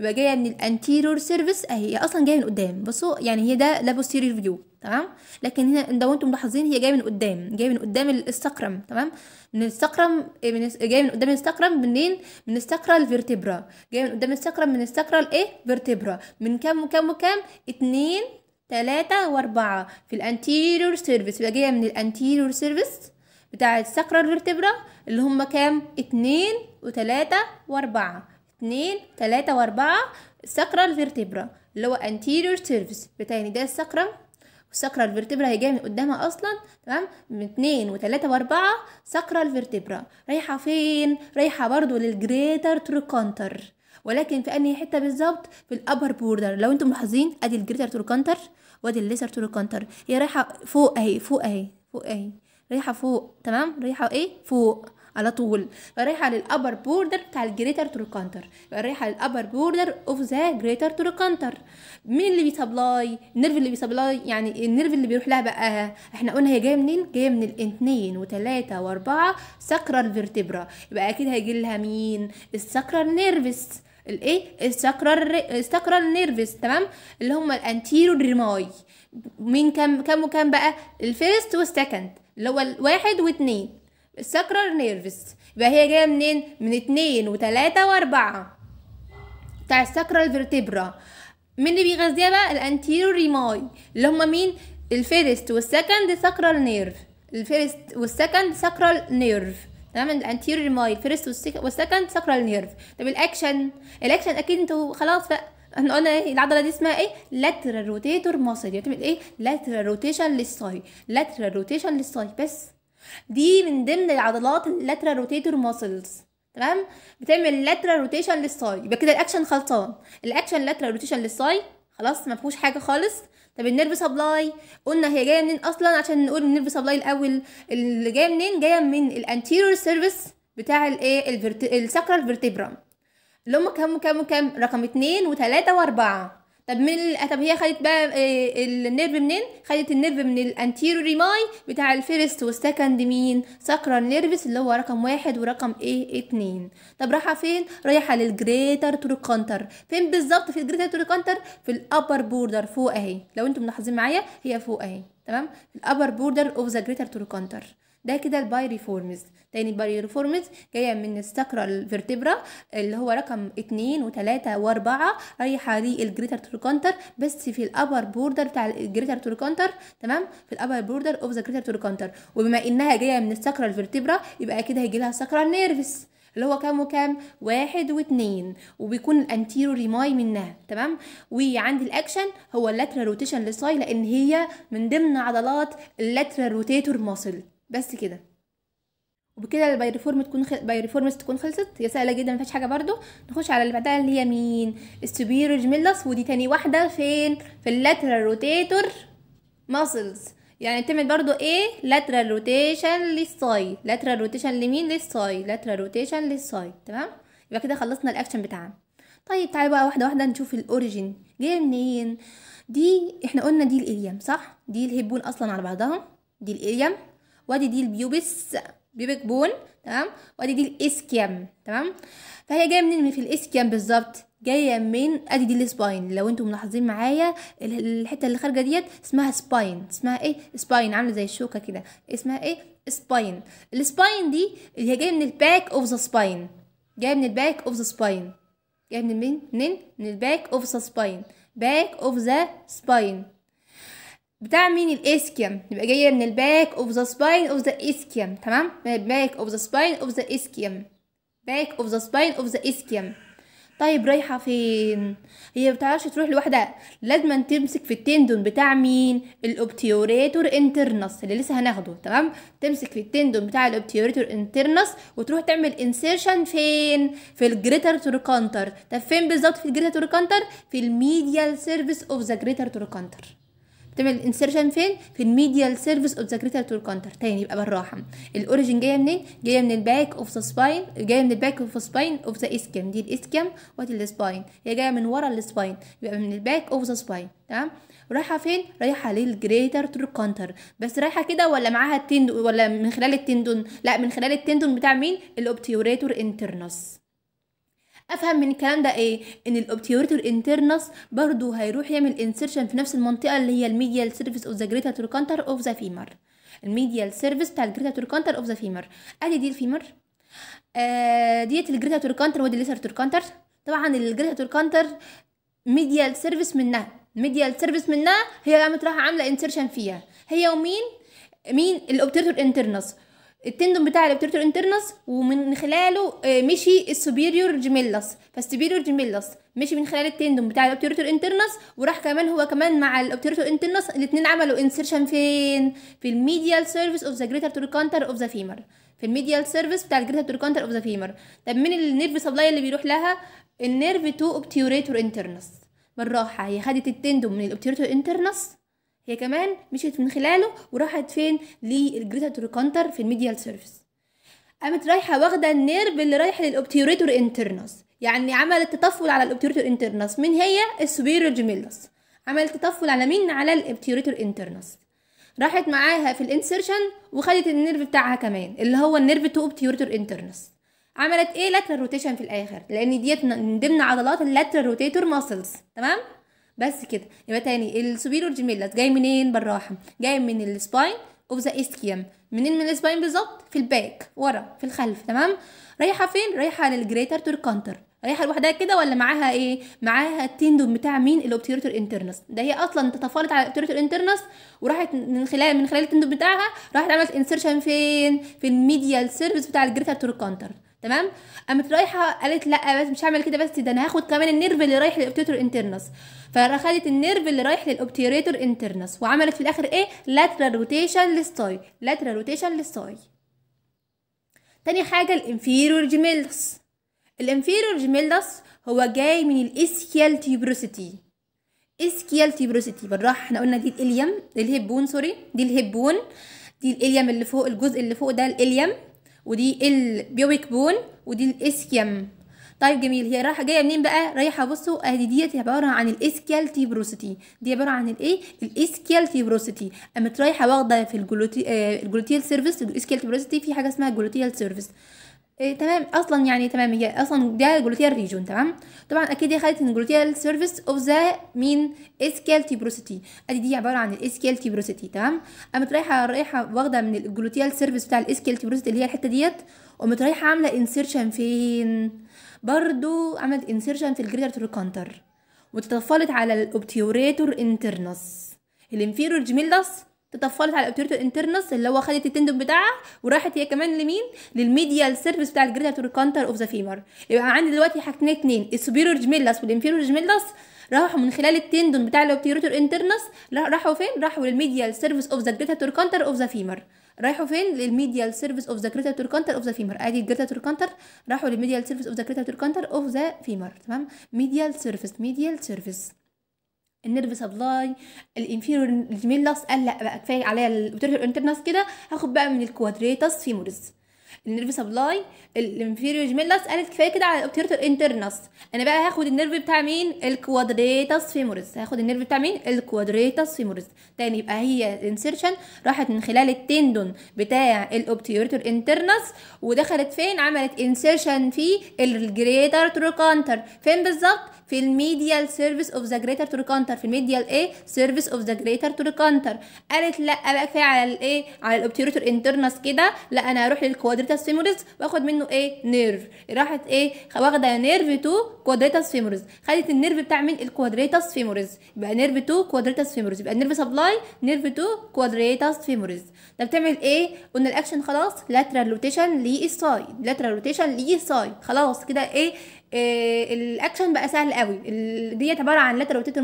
يبقى جايه من الانتيرور سيرفيس اهي اصلا جايه من قدام بصوا يعني هي ده لابوستيريور فيو تمام لكن هنا لو انتم ملاحظين هي جايه من قدام جايه من قدام السكرم تمام من السكرم إيه، من جايه من قدام السكرم منين من السكرال فيرتبرا جايه من قدام السكرم من السكرال ايه فيرتبرا من كام وكام وكام اتنين تلاتة واربعة في الانتيريور سيرفيس يبقى جايه من الانتيريور سيرفيس بتاع السكرال فيرتبرا اللي هم كام اتنين وتلاتة واربعة اتنين تلاتة واربعة سكرال فيرتبرا اللي هو anterior سيرفيس بتاعي يعني ده السكرم والساكرال الفرتبرا هي جايه من قدامها اصلا تمام من اتنين وتلاته واربعه ساكرال الفرتبرا رايحه فين رايحه برضو للجريتر تروكانتر ولكن في انهي حته بالظبط في الابر بوردر لو انتم ملاحظين ادي الجريتر تروكانتر وادي الليسر تروكانتر هي رايحه فوق اهي فوق اهي فوق اهي رايحه فوق تمام رايحه ايه فوق على طول يبقى رايحه للابر بوردر بتاع الجريتر تو يبقى رايحه للابر بوردر اوف ذا جريتر تو مين اللي بيسبلاي النيرف اللي بيسبلاي يعني النيرف اللي بيروح لها بقى احنا قلنا هي جايه منين جايه من الاثنين وثلاثه واربعه ساكرال فيرتبرا يبقى اكيد هيجي لها مين الساكرال نيرفس الايه الساكرال الساكرال نيرفس تمام اللي هم الانتيرو ريماي مين كام كام وكام بقى الفيرست والسكند اللي هو الواحد واثنين الساكرال نيرفس يبقى هي جايه منين من اتنين وتلاتة واربعة بتاع الساكرال فيرتيبرا مين اللي بيغذيها بقى الانتيريور ريماي اللي هما مين الفيرست والسكند ساكرال نيرف الفيرست والسكند ساكرال نيرف تمام الانتيريور ريماي الفيرست والسكند ساكرال نيرف طب الاكشن الاكشن اكيد انتوا خلاص بقى احنا قلنا ايه العضله دي اسمها ايه لاترال روتيتور ماسل يعني بتعمل ايه لاترال روتيشن للساي لاترال روتيشن للساي بس دي من ضمن العضلات اللاترا روتيتور ماسلز تمام بتعمل لاترا روتيشن للساي يبقى كده الاكشن خلصان الاكشن لاترا روتيشن للساي خلاص ما فيهوش حاجه خالص طب النيرف سبلاي قلنا هي جايه منين اصلا عشان نقول النيرف سبلاي الاول اللي جايه منين جايه من الانتيريور سيرفيس بتاع الايه الفرت... الساكرال فيرتيبرا اللي هم كام كام كام رقم اتنين وتلاتة واربعة طب من ال... طب هي خدت بقى آه، النيرف منين خدت النيرف من الانتيروري ماي بتاع الفيرست والسكند مين ساكرا نيرفس اللي هو رقم واحد ورقم ايه اتنين طب رايحه فين رايحه للجريتر تروكانتر فين بالظبط في الجريتر تروكانتر في الابر بوردر فوق اهي لو انتم ملاحظين معايا هي فوق اهي تمام الابر بوردر اوف ذا جريتر تروكانتر ده كده البايريفورمز تاني البايريفورمز جايه من الساكرا الفيرتبرا اللي هو رقم اتنين وتلاتة واربعة رايحه للجريتر توريكونتر بس في الابر بوردر بتاع الجريتر توريكونتر تمام في الابر بوردر اوف ذا جريتر توريكونتر وبما انها جايه من الساكرا الفيرتبرا يبقى كده هيجي لها الساكرا نيرفس اللي هو كام وكام واحد واتنين وبيكون الانتيرو ريماي منها تمام وعند الاكشن هو اللاترال روتيشن للساي لان هي من ضمن عضلات اللاترال روتيتور ماسل بس كده وبكده البايرفورم تكون خل... بايرفورمس تكون خلصت هي سهله جدا ما فيهاش حاجه برده نخش على اللي بعدها اللي هي مين السوبيريور جميلس ودي تاني واحده فين في اللاترال روتيتور ماسلز يعني بتعمل برضو ايه لاترال روتيشن للساي لاترال روتيشن لمين للساي لاترال روتيشن للساي تمام يبقى كده خلصنا الاكشن بتاعنا طيب تعالوا بقى واحده واحده نشوف الاوريجين جايه منين دي احنا قلنا دي الاليم صح دي الهبون اصلا على بعضها دي الاليم وادي دي البيوبس بيبك بون تمام وادي دي الاسكيام تمام فهي جايه منين في الاسكيام بالظبط جايه من ادي دي السباين لو انتم ملاحظين معايا الحته اللي خارجه ديت اسمها سباين اسمها ايه سباين عامله زي الشوكه كده اسمها ايه سباين السباين دي اللي هي جايه من الباك اوف ذا سباين جايه من الباك اوف ذا سباين جايه من مين منين من الباك اوف ذا سباين باك اوف ذا سباين بتاع مين الاسكيم يبقى جايه من الباك اوف ذا سباين اوف ذا اسكيم تمام باك اوف ذا سباين اوف ذا اسكيم باك اوف ذا سباين اوف ذا اسكيم طيب رايحه فين هي بتعرفش تروح لوحدها لازم تمسك في التندون بتاع مين الاوبتيوريتور انترنس اللي لسه هناخده تمام تمسك في التندون بتاع الاوبتيوريتور انترنس وتروح تعمل انسيرشن فين في الجريتر توركانتر طب فين بالظبط في الجريتر توركانتر في الميديال سيرفيس اوف ذا جريتر توركانتر تعمل انسرشن فين في الميديال سيرفيس اوف ذا جريتر تور كونتر تاني يبقى بالراحه الاوريجن جايه منين جايه من الباك اوف ذا سباين جايه من الباك اوف سباين اوف ذا اسكيم دي الاسكيم وات السباين هي جايه من ورا السباين يبقى من الباك اوف ذا سباين تمام رايحه فين رايحه للجريتر تور كونتر بس رايحه كده ولا معاها التندون ولا من خلال التندون لا من خلال التندون بتاع مين الاوبتيوريتور انترنس افهم من الكلام ده ايه ان الاوبتيوريتور انترنس برضو هيروح يعمل انسرشن في نفس المنطقه اللي هي الميديال سيرفيس اوف ذا جريتا تركانتر اوف ذا فيمر الميديال سيرفيس بتاع الجريتا تركانتر اوف ذا فيمر ادي دي الفيمر آه ديت الجريتا تركانتر ودي الليسر تركانتر طبعا الجريتا تركانتر ميديال سيرفيس منها ميديال سيرفيس منها هي قامت راح عامله انسرشن فيها هي ومين مين الاوبتيوريتور انترنس التندون بتاع الابتيرتور انترنس ومن خلاله آه، مشي السوبيريور جيميلاس فالسوبيريور جيميلاس مشي من خلال التندون بتاع الابتيرتور انترنس وراح كمان هو كمان مع الابتيرتور انترنس الاثنين عملوا انسيرشن فين في الميديال سيرفيس اوف ذا جريتر تركانتر اوف ذا فيمر في الميديال سيرفيس بتاع الجريتر تركانتر اوف ذا فيمر طب مين النيرف سبلاي اللي بيروح لها النيرف تو ابتيوريتور انترنس بالراحه هي خدت التندون من الابتيرتور انترنس هي كمان مشيت من خلاله وراحت فين للجريتا تركانتر في الميديال سيرفيس قامت رايحه واخده النيرف اللي رايح للاوبتيوريتور انترنس يعني عملت تطفل على الاوبتيوريتور انترنس من هي السوبيريور جيميلس عملت تطفل على مين على الاوبتيوريتور انترنس راحت معاها في الانسرشن وخدت النيرف بتاعها كمان اللي هو النيرف تو اوبتيوريتور انترنس عملت ايه لاترال روتيشن في الاخر لان ديت من ضمن عضلات اللاترال روتيتور ماسلز تمام بس كده يبقى تاني السوبيرور جيميلاس جاي منين بالراحه جاي من السباين اوف ذا اسكيم منين من السباين بالظبط في الباك ورا في الخلف تمام رايحه فين رايحه للجريتر توركانتر رايحه لوحدها كده ولا معاها ايه معاها التندوم بتاع مين الاوبتيريتور انترنس ده هي اصلا تطفلت على الاوبتيريتور انترنس وراحت من خلال من خلال التندوم بتاعها راحت عملت انسيرشن فين في الميديال سيرفيس بتاع الجريتر توركانتر تمام قامت رايحه قالت لا بس مش هعمل كده بس ده انا هاخد كمان النيرف اللي رايح للاوبتيتور انترنس فخدت النيرف اللي رايح للاوبتيريتور انترنس وعملت في الاخر ايه لاترال روتيشن للساي لاترال روتيشن للساي تاني حاجه الانفيرور جيميلس الانفيرور جيميلس هو جاي من الاسكيال تيبروسيتي اسكيال تيبروسيتي بالراحه احنا قلنا دي الاليم الهبون سوري دي الهبون دي الاليم اللي فوق الجزء اللي فوق ده الاليم ودي البيوبيك بون ودي الاسكيم طيب جميل هي رايحه جايه منين بقى رايحه بصوا اهي ديت عباره عن الاسكيال تيبروسيتي دي عباره عن الايه الاسكيال تيبروسيتي قامت رايحه واخده في الجلوتي آه الجلوتيال سيرفيس الاسكيال تيبروسيتي في حاجه اسمها جلوتيال سيرفيس إيه تمام اصلا يعني تمام هي اصلا ده جلوتيال ريجون تمام طبعا اكيد هي خدت الجلوتيال سيرفيس اوف ذا مين اسكيال تيبروسيتي ادي دي عباره عن الاسكيال تيبروسيتي تمام قامت رايحه رايحه واخده من الجلوتيال سيرفيس بتاع الاسكيال تيبروسيتي اللي هي الحته ديت قامت رايحه عامله انسيرشن فين برضو عملت انسيرشن في الجريتر توركانتر وتطفلت على الاوبتيوريتور انترنس الانفيرور جميلدس تطفلت على اوبتوريتور انترنس اللي هو خدت التندم بتاعها وراحت هي كمان لمين للميديال سيرفيس بتاع الجريتر كانتر اوف ذا فيمر يبقى عندي دلوقتي حاجتين اتنين السوبيرور جميلس والانفيرور جميلس راحوا من خلال التندون بتاع الاوبتيروتور انترنس راحوا فين راحوا للميديال سيرفيس اوف ذا جريتا توركانتر اوف ذا فيمر رايحوا فين للميديال سيرفيس اوف ذا جريتا توركانتر اوف ذا فيمر ادي الجريتا توركانتر راحوا للميديال سيرفيس اوف ذا جريتا توركانتر اوف ذا فيمر تمام ميديال سيرفيس ميديال سيرفيس النيرف سبلاي الانفيرور الجميلاس قال لا بقى كفايه عليا الاوتيريور انترنس كده هاخد بقى من الكوادريتاس فيمورز النيرف سبلاي الانفيرور جميلاس قالت كفايه كده على الاوبتيرتور انترنس انا بقى هاخد النيرف بتاع مين الكوادريتاس فيمورس هاخد النيرف بتاع مين الكوادريتاس فيمورس تاني يبقى هي الانسيرشن راحت من خلال التندون بتاع الاوبتيرتور انترنس ودخلت فين عملت انسيرشن في الجريتر تروكانتر فين بالظبط في الميديال سيرفيس اوف ذا جريتر تريكانتر في الميديال ايه سيرفيس اوف ذا جريتر تريكانتر قالت لا بقى كفايه على الايه على الاوبتيريتور انترنس كده لا انا هروح للكوادريتاس فيموريس واخد منه ايه نيرف راحت ايه واخده نيرف تو كوادريتاس فيموريس خدت النيرف بتاع من الكوادريتاس فيموريس يبقى نيرف تو كوادريتاس فيموريس يبقى النيرف سبلاي نيرف تو كوادريتاس فيموريس ده بتعمل ايه قلنا الاكشن خلاص لاترال روتيشن للسايد لاترال روتيشن للسايد خلاص كده ايه آه، الاكشن بقى سهل قوي دي عباره عن لاترال روتيتور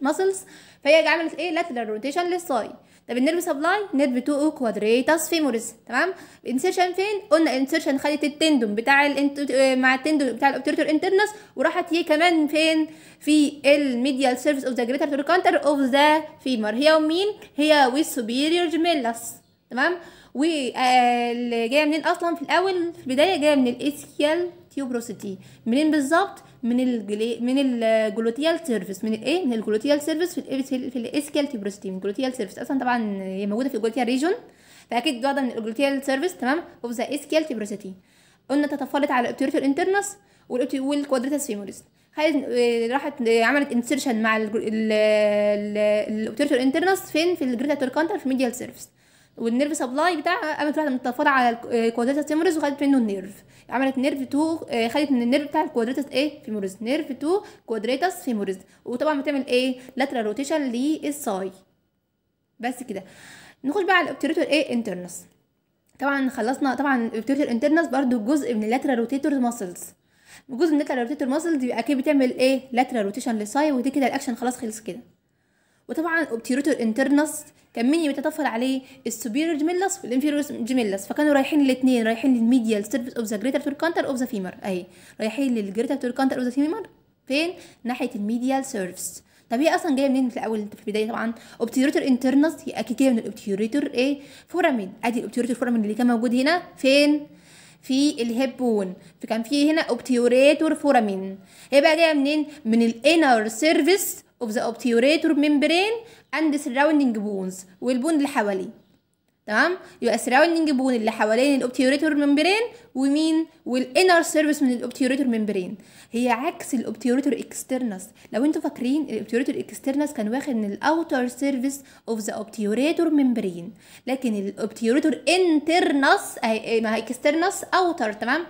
ماسلز فهي عملت ايه لاترال روتيشن للساي طب النيرف سبلاي نيرف تو او كوادريتاس فيموريس تمام انسيرشن فين قلنا انسيرشن خدت التندون بتاع الانت... آه، مع التندون بتاع الاوبتريتور انترنس وراحت هي كمان فين في الميديال سيرفيس اوف ذا جريتر توركانتر اوف ذا فيمر هي ومين هي والسوبيريور جميلاس تمام واللي آه، جايه منين اصلا في الاول في البدايه جايه من الاسكيال تيوبروسيتي منين بالظبط من الجلي من الجلوتيال سيرفيس من الايه من الجلوتيال سيرفيس في في الاسكال تيوبروسيتي من الجلوتيال سيرفيس اصلا طبعا هي موجوده في الجلوتيال ريجون فاكيد واخده من الجلوتيال سيرفيس تمام اوف ذا اسكال تيوبروسيتي قلنا تتفلت على الاوبتيوريتال انترنس والكوادريتس فيموريس راحت آه، عملت انسرشن مع الاوبتيوريتال انترنس فين في الجريتا توركانتر في ميديال سيرفيس والنيرف سبلاي بتاعها قامت واحده متفرعه على الكوادريتس آه، تيمورز وخدت منه النيرف عملت نيرف 2 آه، خدت من النيرف بتاع الكوادريتس ايه فيمورز نيرف 2 كوادريتس فيمورز وطبعا بتعمل ايه لاترال روتيشن للساي بس كده نخش بقى على الاوبتريتور ايه انترنس طبعا خلصنا طبعا الاوبتريتور انترنس برده جزء من اللاترال روتيتور ماسلز جزء من اللاترال روتيتور ماسلز يبقى اكيد بتعمل ايه لاترال روتيشن للساي ودي كده الاكشن خلاص خلص كده وطبعا اوبتيروتور انترنس كان مين بيتطفل عليه السوبيريور جيميلس والانفيريور جيميلس فكانوا رايحين الاثنين رايحين للميديال سيرفيس اوف ذا جريتر توركانتر اوف ذا فيمر اهي رايحين للجريتر توركانتر اوف ذا فيمر فين ناحيه الميديال سيرفيس طب هي اصلا جايه منين في الاول في البدايه طبعا اوبتيوريتور انترنس هي اكيد جايه من الاوبتيوريتور ايه فورامين ادي الاوبتيوريتور فورامين اللي كان موجود هنا فين في الهبون فكان في هنا اوبتيوريتور فورامين هي بقى جايه منين من الانر سيرفيس of the obturator membrane and surrounding bones والبون اللي حواليه تمام يبقى surrounding بون اللي حوالين الاوبتيوريتور membrane ومين والانر سيرفيس من الاوبتيوريتور membrane هي عكس الاوبتيوريتور اكسترنس لو انتوا فاكرين الاوبتيوريتور اكسترنس كان واخد من الاوتر سيرفيس اوف ذا اوبتيوريتور membrane لكن الاوبتيوريتور انترنس ما هي اكسترنس اوتر تمام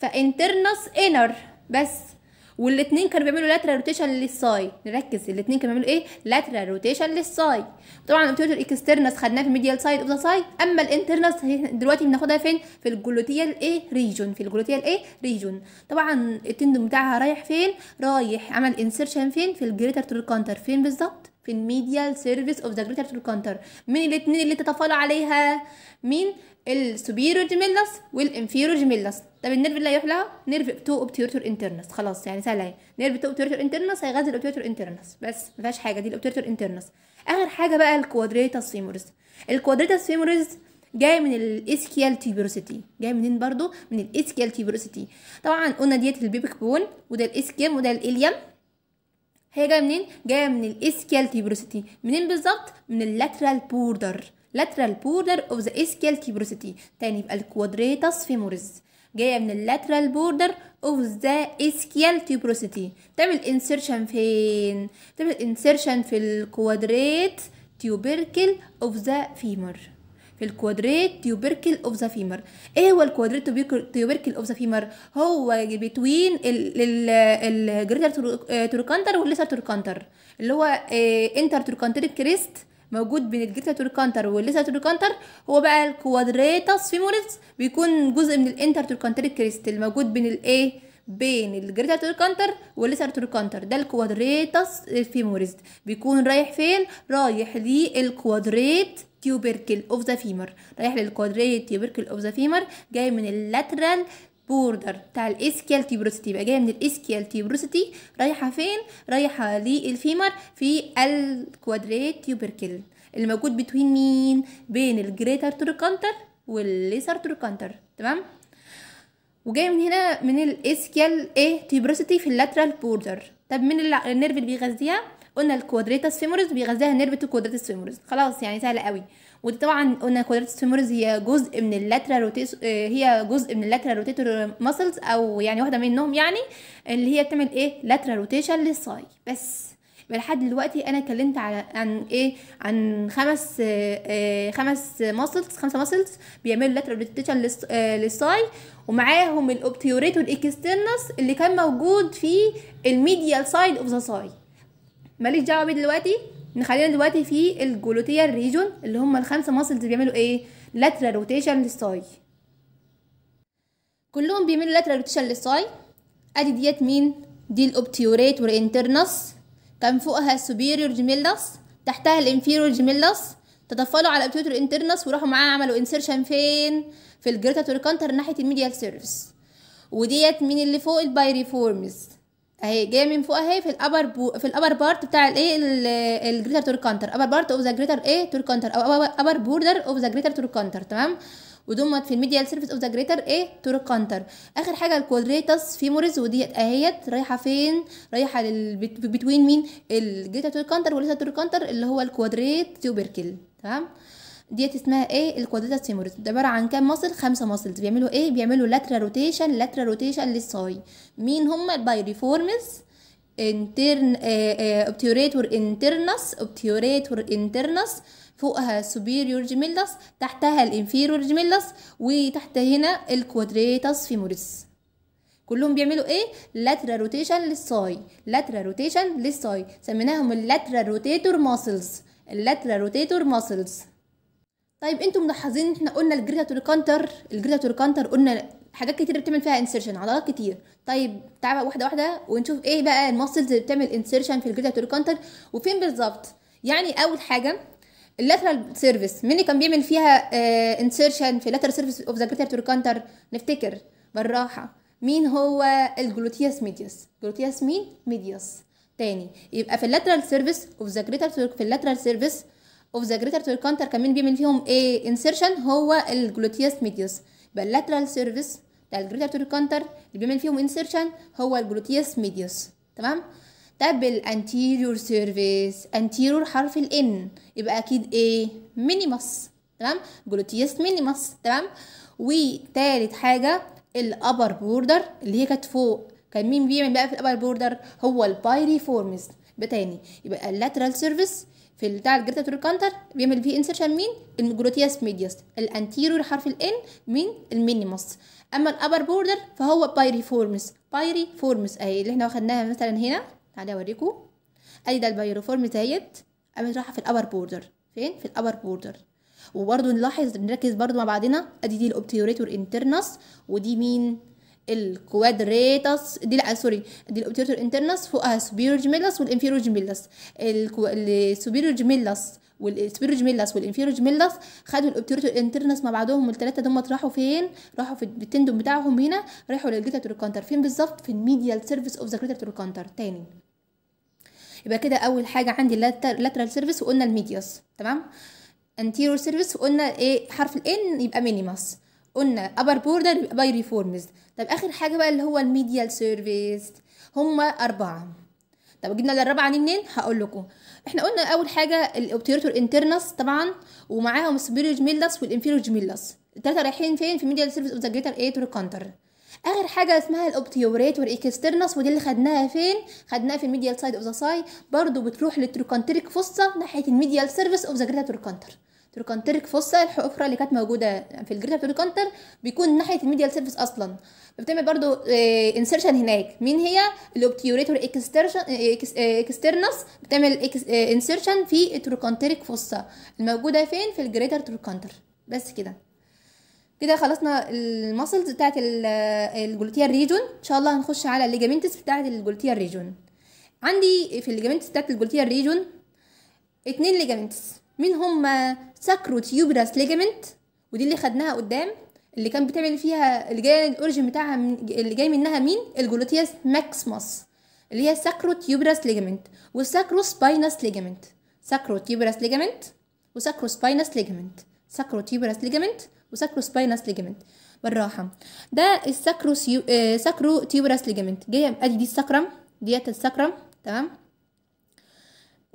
فانترنس انر بس والاثنين كانوا بيعملوا لاترال روتيشن للساي نركز الاثنين كانوا بيعملوا ايه لاترال روتيشن للساي طبعا الاوبتيوتر اكسترنس خدناه في الميديال سايد اوف ذا ساي اما الانترنس دلوقتي بناخدها فين في الجلوتيال ايه ريجون في الجلوتيال ايه ريجون طبعا التندون بتاعها رايح فين رايح عمل انسرشن فين في الجريتر تروكانتر فين بالظبط في الميديال سيرفيس اوف ذا جريتر تركانتر مين الاثنين اللي تتفاضل عليها مين السوبيريور جميلس والانفيريور جميلس طب النيرف اللي هيحلها نيرف تو اوبتيورتور انترنس خلاص يعني سهله اهي نيرف تو اوبتيورتور انترنس هيغذي الاوبتيورتور انترنس بس ما فيهاش حاجه دي الاوبتيورتور انترنس اخر حاجه بقى الكوادريتا فيمورز الكوادريتا فيمورز جاي من الاسكيال تيبروسيتي جاي منين برضو من الاسكيال تيبروسيتي طبعا قلنا ديت البيبك بون وده الاسكيم وده الاليم هي جايه منين جايه من الاسكيال تيبروسيتي منين بالظبط من اللاترال بوردر لاترال بوردر اوف ذا اسكيال تيبروسيتي تاني يبقى الكوادريتاس فيموريز جايه من اللاترال بوردر اوف ذا اسكيال تيبروسيتي تعمل انسرشن فين تعمل انسرشن في الكوادريت تيوبيركل اوف ذا فيمر في الكوادريت تيوبركل اوف ذا فيمر ايه هو الكوادريت تيوبركل اوف ذا فيمر هو بتوين الجريتر تركانتر والليسر تركانتر اللي هو انتر تركانتر كريست موجود بين الجريتا تركانتر والليسر تركانتر هو بقى الكوادريتاس فيموريس بيكون جزء من الانتر تركانتر كريست الموجود بين الايه بين الجريتا تركانتر والليسر تركانتر ده الكوادريتاس فيموريس بيكون رايح فين رايح للكوادريت تيوبركل اوف ذا فيمر رايح للكوادريت تيوبركل اوف ذا فيمر جاي من اللاترال بوردر بتاع الاسكيال تيبروسيتي يبقى جايه من الاسكيال تيبروسيتي رايحه فين رايحه للفيمر في الكوادريت تيوبركل موجود بتوين مين بين الجريتر توريكانتر والليسر توريكانتر تمام وجاي من هنا من الاسكيال ايه تيبروسيتي في اللاترال بوردر طب من النيرف اللي بيغذيها قلنا الكوادريتاس فيموريز بيغذيها نيرف تو فيموريز خلاص يعني سهله قوي ودي طبعا قلنا كوادريتاس فيموريز هي جزء من اللاترال روتيس آه، هي جزء من اللاترال روتيتور ماسلز او يعني واحده منهم يعني اللي هي بتعمل ايه لاترال روتيشن للصاي بس لحد دلوقتي انا اتكلمت على عن ايه عن خمس آه, آه، خمس ماسلز خمسه ماسلز بيعملوا لاترال روتيشن للساي آه، ومعاهم الاوبتيوريت والاكسترنس اللي كان موجود في الميديال سايد اوف ذا ساي ماليش دعوه بيه دلوقتي نخلينا دلوقتي في الجلوتيال ريجون اللي هم الخمسه ماسلز بيعملوا ايه لاترال روتيشن للساي كلهم بيعملوا لاترال روتيشن للساي ادي ديت مين دي الاوبتيوريت والانترنس كان فوقها السوبيريور جيميلس تحتها الانفيريور جيميلس تطفلوا على الاوبتيوريت انترنس وراحوا معاه عملوا انسرشن فين في الجريتا توركانتر ناحيه الميديال سيرفس وديت مين اللي فوق البايريفورمز اهي جايه من فوق اهي في الابر بو في الابر بارت بتاع الايه الجريتر تور كانتر ابر بارت اوف ذا جريتر ايه تور كانتر او ابر بوردر اوف ذا جريتر تور كانتر تمام ودمت في الميديال سيرفيس اوف ذا جريتر ايه تور كانتر اخر حاجه الكوادريتاس فيموريز وديت اهيت رايحه فين رايحه بتوين مين الجريتر تور كانتر ولا تور كانتر اللي هو الكوادريت تيوبركل تمام ديت اسمها ايه تيمورس ده عباره عن كام مصل خمسه مصلز بيعملوا ايه بيعملوا لاترال روتيشن لاترال روتيشن للساي مين هم البايريفورمز انترن اوبتيوريتور انترنس اوبتيوريتور انترنس فوقها سوبيريور جيميلس تحتها الانفيريور جيميلس وتحت هنا الكوادريتاس فيموريس كلهم بيعملوا ايه لاترال روتيشن للساي لاترال روتيشن للساي سميناهم اللاترال روتيتور ماسلز اللاترال روتيتور ماسلز طيب انتم ملاحظين احنا قلنا الجريتا توريكانتر الجريتا توريكانتر قلنا حاجات كتير بتعمل فيها انسيرشن عضلات كتير طيب تعالى واحده واحده ونشوف ايه بقى الماسلز اللي بتعمل انسيرشن في الجريتا توريكانتر وفين بالظبط يعني اول حاجه اللاترال سيرفيس مين اللي كان بيعمل فيها انسرشن آه، انسيرشن في اللاترال سيرفيس اوف ذا جريتا توريكانتر نفتكر بالراحه مين هو الجلوتياس ميدياس جلوتياس مين ميدياس تاني يبقى في اللاترال سيرفيس اوف ذا جريتا في اللاترال سيرفيس اوف ذا جريتر توريكانتر كمان بيعمل فيهم ايه انسرشن هو الجلوتيوس ميديوس يبقى اللاترال سيرفيس بتاع الجريتر توريكانتر اللي بيعمل فيهم انسرشن هو الجلوتيوس ميديوس تمام طب الانتيريور سيرفيس انتيريور حرف الان يبقى اكيد ايه مينيموس تمام جلوتيوس مينيموس تمام وتالت حاجه الابر بوردر اللي هي كانت فوق كان مين بيعمل بقى في الابر بوردر هو البايريفورمز بتاني يبقى اللاترال سيرفيس في بتاع الجريتا توريكانتر بيعمل فيه انسرشن مين الجلوتياس ميديوس الانتيرور حرف الان مين المينيموس اما الابر بوردر فهو بايريفورمس بايريفورمس اهي اللي احنا واخدناها مثلا هنا تعالى اوريكم ادي ده البايريفورمس اهيت قامت رايحه في الابر بوردر فين في الابر بوردر وبرده نلاحظ نركز برده مع بعضنا ادي دي الاوبتيوريتور انترنس ودي مين الكوادريتاس دي لا آه، سوري دي الاوبتيتور انترنس فوقها سوبيريور جميلس والانفيريور جميلس السوبيريور جميلس والسبيرو جميلس والانفيرو جميلس خدوا الاوبتيريتور انترنس مع بعضهم الثلاثه دول راحوا فين راحوا في التندوم بتاعهم هنا راحوا للجيتا كونتر فين بالظبط في الميديال سيرفيس اوف ذا جريتاتور كونتر تاني يبقى كده اول حاجه عندي اللاترال سيرفيس وقلنا الميدياس تمام anterior سيرفيس وقلنا ايه حرف الان يبقى مينيماس قلنا ابر بوردر يبقى ريفورمز طب اخر حاجه بقى اللي هو الميديال سيرفيس هما اربعه طب جبنا الاربعه دي منين هقول لكم احنا قلنا اول حاجه الاوبتيرتور انترنس طبعا ومعاهم السوبيريور ميلس والانفيريور ميلس التلاته رايحين فين في ميديال سيرفيس اوف ذا جريتر ايتور كونتر اخر حاجه اسمها الاوبتيوريتور اكسترنس ودي اللي خدناها فين خدناها في الميديال سايد اوف ذا ساي برضو بتروح للتروكانتريك فوسا ناحيه الميديال سيرفيس اوف ذا جريتر كونتر تركانترك فوسا الحفره اللي كانت موجوده في الجريتا تركانتر بيكون ناحيه الميديال سيرفيس اصلا بتعمل برضو انسرشن آه، هناك مين هي الاوبتيوريتور اكسترنس آه، آه، بتعمل انسرشن في تركانترك فوسا الموجوده فين في الجريتر تركانتر بس كده كده خلصنا المسلز بتاعت الجلوتيا ريجون ان شاء الله هنخش على الليجامنتس بتاعت الجلوتيا ريجون عندي في الليجامنتس بتاعت الجلوتيا ريجون اتنين ليجامنتس مين هما ساكروتيوبراس ليجمنت ودي اللي خدناها قدام اللي كان بتعمل فيها اللي جاي الاوريجن بتاعها من اللي جاي منها مين الجلوتياس ماكسيموس اللي هي ساكروتيوبراس ليجامنت والساكروسباينس ليجامنت ساكروتيوبراس ليجمنت وساكروسباينس ليجامنت ساكروتيوبراس ليجامنت وساكروسباينس ليجمنت بالراحه ده الساكروس آه، ساكروتيوبراس ليجمنت جايه ادي دي السكرم ديت السكرم تمام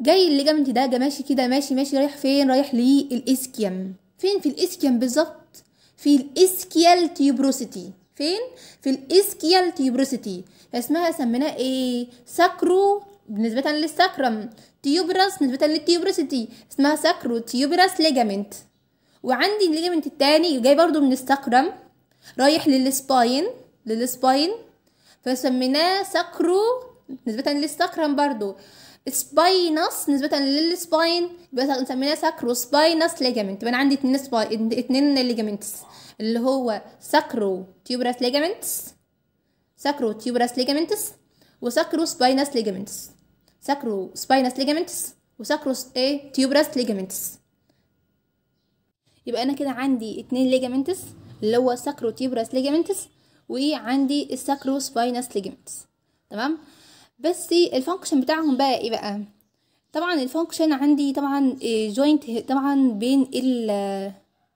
جاي الليجامنت ده ده ماشي كده ماشي ماشي رايح فين رايح للاسكيم فين في الاسكيم بالظبط في الاسكيال تيوبروسيتي فين في الاسكيال تيوبروسيتي اسمها سميناه ايه ساكرو بالنسبة للساكرم تيوبراس نسبة للتيوبراسيتي اسمها ساكرو تيوبراس ليجامنت وعندي الليجامنت التاني جاي برضو من الساكرم رايح للسباين للسباين فسميناه ساكرو نسبة للساكرم برضو سباينس نسبة للسباين يبقى نسميها ساكرو سباينس ليجامنت يبقى انا عندي اتنين سبا اتنين ليجامنتس اللي هو ساكرو تيوبراس ليجامنتس ساكرو تيوبراس ليجامنتس وساكرو سباينس ليجامنتس ساكرو سباينس ليجامنتس وساكرو ايه تيوبراس ليجامنتس يبقى انا كده عندي اتنين ليجامنتس اللي هو ساكرو تيوبراس ليجامنتس وعندي الساكرو سباينس ليجامنتس تمام بس الفانكشن بتاعهم بقى ايه بقى طبعا الفانكشن عندي طبعا جوينت آه، طبعا بين ال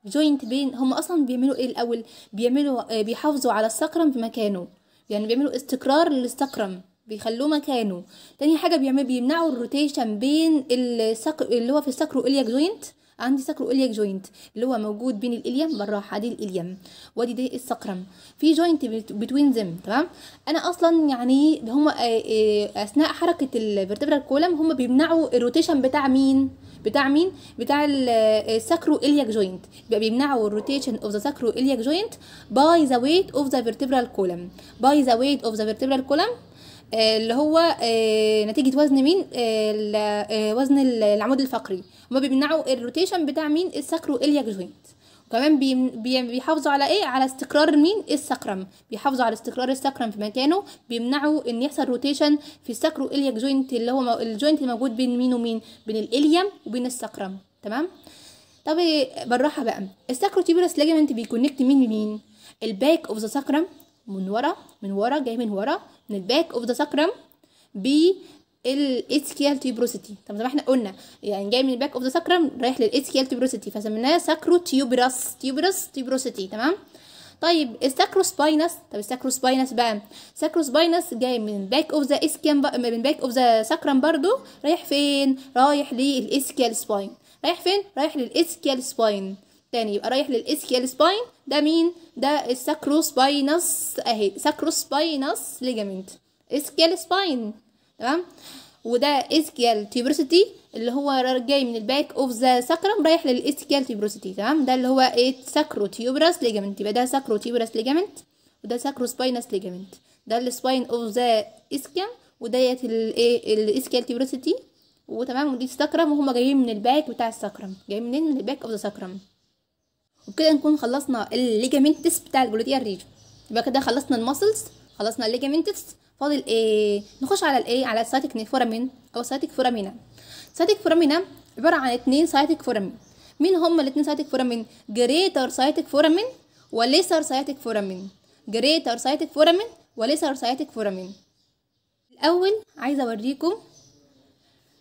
جوينت بين هم اصلا بيعملوا ايه الاول بيعملوا آه، بيحافظوا على السكرم في مكانه يعني بيعملوا استقرار للسكرم بيخلوه مكانه تاني حاجه بيعمل بيمنعوا الروتيشن بين السكر اللي هو في السكرو اليك جوينت عندي ساكرو اليك جوينت اللي هو موجود بين الإليم بالراحة دي الإليم وادي دي السكرم في جوينت بتوين زم تمام أنا أصلا يعني هما آه، آه، أثناء حركة الفيرتبرال كولم هما بيمنعوا الروتيشن بتاع مين بتاع مين بتاع الساكرو آه، اليك جوينت بيبقى بيمنعوا الروتيشن اوف ذا ساكرو اليك جوينت باي ذا ويت اوف ذا فيرتبرال كولم باي ذا ويت اوف ذا فيرتبرال كولم اللي هو نتيجة وزن مين وزن العمود الفقري هما بيمنعوا الروتيشن بتاع مين الساكرو الياك جوينت وكمان بيحافظوا على ايه على استقرار مين السكرم بيحافظوا على استقرار السكرم في مكانه بيمنعوا ان يحصل روتيشن في الساكرو الياك جوينت اللي هو الجوينت الموجود بين مين ومين بين الاليم وبين السكرم تمام طب بالراحه بقى الساكرو تيبرس ليجمنت بيكونكت مين بمين الباك اوف ذا ساكرم من ورا من ورا جاي من ورا من الباك اوف ذا ساكرم بي الاتيكيال تيوبروسيتي طب زي ما احنا قلنا يعني جاي من الباك اوف ذا ساكرم رايح للاتيكيال تيوبروسيتي فسميناه ساكرو تيوبرس تيوبرس تيوبروسيتي تمام طيب الساكرو سباينس طب الساكرو سباينس بقى سباينس جاي من باك اوف ذا اسكيم بقى من باك اوف ذا ساكرم برضو رايح فين رايح للاسكيال سباين رايح فين رايح للاسكيال سباين تاني يبقى رايح للاسكيال سباين ده مين ده الساكرو سباينس اهي ساكرو سباينس ليجامنت اسكيال سباين تمام وده اسكيال تيبروسيتي اللي هو جاي من الباك اوف ذا ساكرم رايح للاسكيال تيبروسيتي تمام ده اللي هو ايه ساكرو تيبروس ليجامنت يبقى ده ساكرو تيبروس ليجامنت وده ساكرو سباينس ليجامنت ده السباين اوف ذا اسكيال وديت الايه الاسكيال تيبروسيتي وتمام ودي ساكرم وهما جايين من الباك بتاع الساكرم جايين منين من الباك اوف ذا ساكرم وبكده نكون خلصنا الليجامنتس بتاع الجلوتيال ريجن يبقى كده خلصنا المسلز خلصنا الليجامنتس فاضل ايه نخش على الايه على السايتك فورامين او سايتك فورامينا سايتك فورامينا عباره عن اتنين سايتك فورامين مين هما الاتنين سايتك فورامين جريتر سايتك فورامين وليسر سايتك فورامين جريتر سايتك فورامين وليسر سايتك فورامين الاول عايزه اوريكم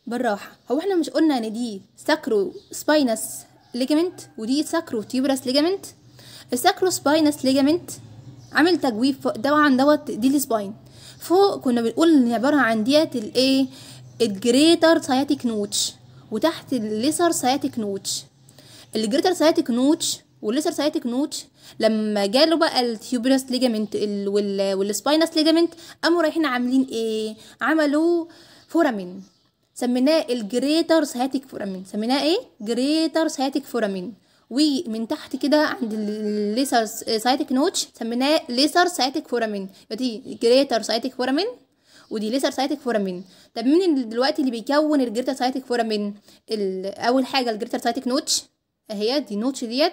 بالراحه هو احنا مش قلنا ان دي ساكرو سباينس ليجامنت ودي ساكرو تيبرس ليجامنت الساكرو سباينس ليجامنت عامل تجويف طبعا دوت دي السباين فوق كنا بنقول ان عباره عن ديت الايه الجريتر سياتيك نوتش وتحت الليسر سياتيك نوتش الجريتر سياتيك نوتش والليسر سياتيك نوتش لما جاله بقى التيوبرس ليجامنت والسباينس ليجامنت قاموا رايحين عاملين ايه عملوا فورامين سميناه الجريتر سياتيك فورامين سميناه ايه جريتر سياتيك فورامين ومن تحت كده عند الليسر سايتك نوتش سميناه ليسر سايتك فورامين دي جريتر سايتك فورامين ودي ليسر سايتك فورامين طب مين دلوقتي اللي بيكون الجريتر سايتك فورامين اول حاجه الجريتر سايتك نوتش اهي دي نوتش ديت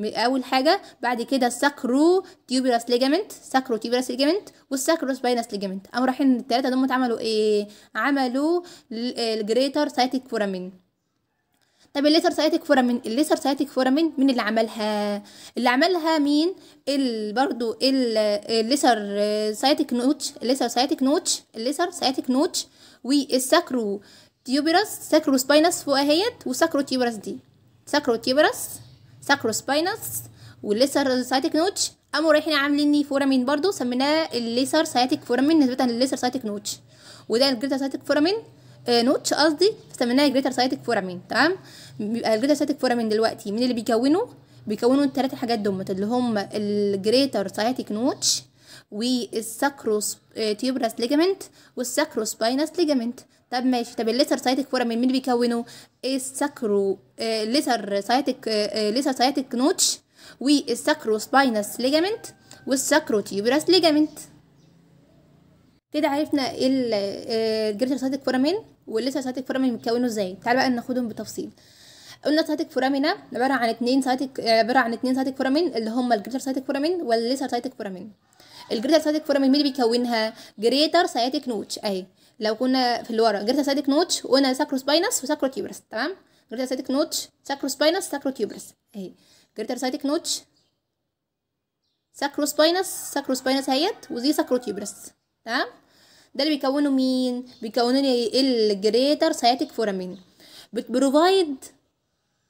اول حاجه بعد كده الساكرو تيوبيراس ليجامنت ساكرو تيوبيراس ليجامنت والساكرو سباينس ليجامنت قاموا رايحين الثلاثه دول عملوا ايه عملوا الجريتر سايتك فورامين طب الليثر سايتك فورامين الليثر سايتك فورامين مين اللي عملها اللي عملها مين ال برضو الليتر سايتك نوتش الليتر سايتك نوتش الليتر سايتك نوتش والساكرو تيوبرس ساكرو سباينس فوق اهيت وساكرو تيوبرس دي ساكرو تيوبرس ساكرو سباينس والليثر سايتك نوتش قاموا رايحين عاملين فورامين برضو سميناه الليثر سايتك فورامين نسبة للليسر سايتك نوتش وده الجريتر سايتك فورامين آه نوتش قصدي سميناه جريتر سايتك فورامين تمام بيبقى الجريتر سايتك فورا من دلوقتي مين اللي بيكونه بيكونوا الثلاث حاجات دمت اللي هم الجريتر سايتيك نوتش والساكروس آه، تيوبراس ليجامنت والساكروس باينس ليجامنت طب ماشي طب الليسر سايتيك فورا من مين بيكونه الساكرو آه، ليسر سايتيك آه، ليسر سايتيك نوتش والساكرو سباينس ليجامنت والساكرو تيوبراس ليجامنت كده عرفنا الجريتر سايتيك فورامين والليسر سايتيك فورامين متكونوا ازاي تعال بقى ناخدهم بتفصيل قلنا سايتك فورامينا عباره عن اتنين سايتك عباره عن اتنين سايتك فورامين اللي هما الجريتر سايتك فورامين والليسر سايتك فورامين الجريتر سايتك فورامين مين اللي بيكونها جريتر سايتك نوتش اهي لو كنا في اللي ورا جريتر سايتك نوتش وقلنا وساكرو وساكروتيوبرس تمام جريتر سايتك نوتش ساكرو سباينس ساكرو ساكروتيوبرس اهي جريتر سايتك نوتش ساكرو سباينس ساكرو سباينس اهيت ودي ساكرو ساكروتيوبرس تمام ده اللي بيكونه مين بيكونوا لي الجريتر سايتك فورامين بتبروفايد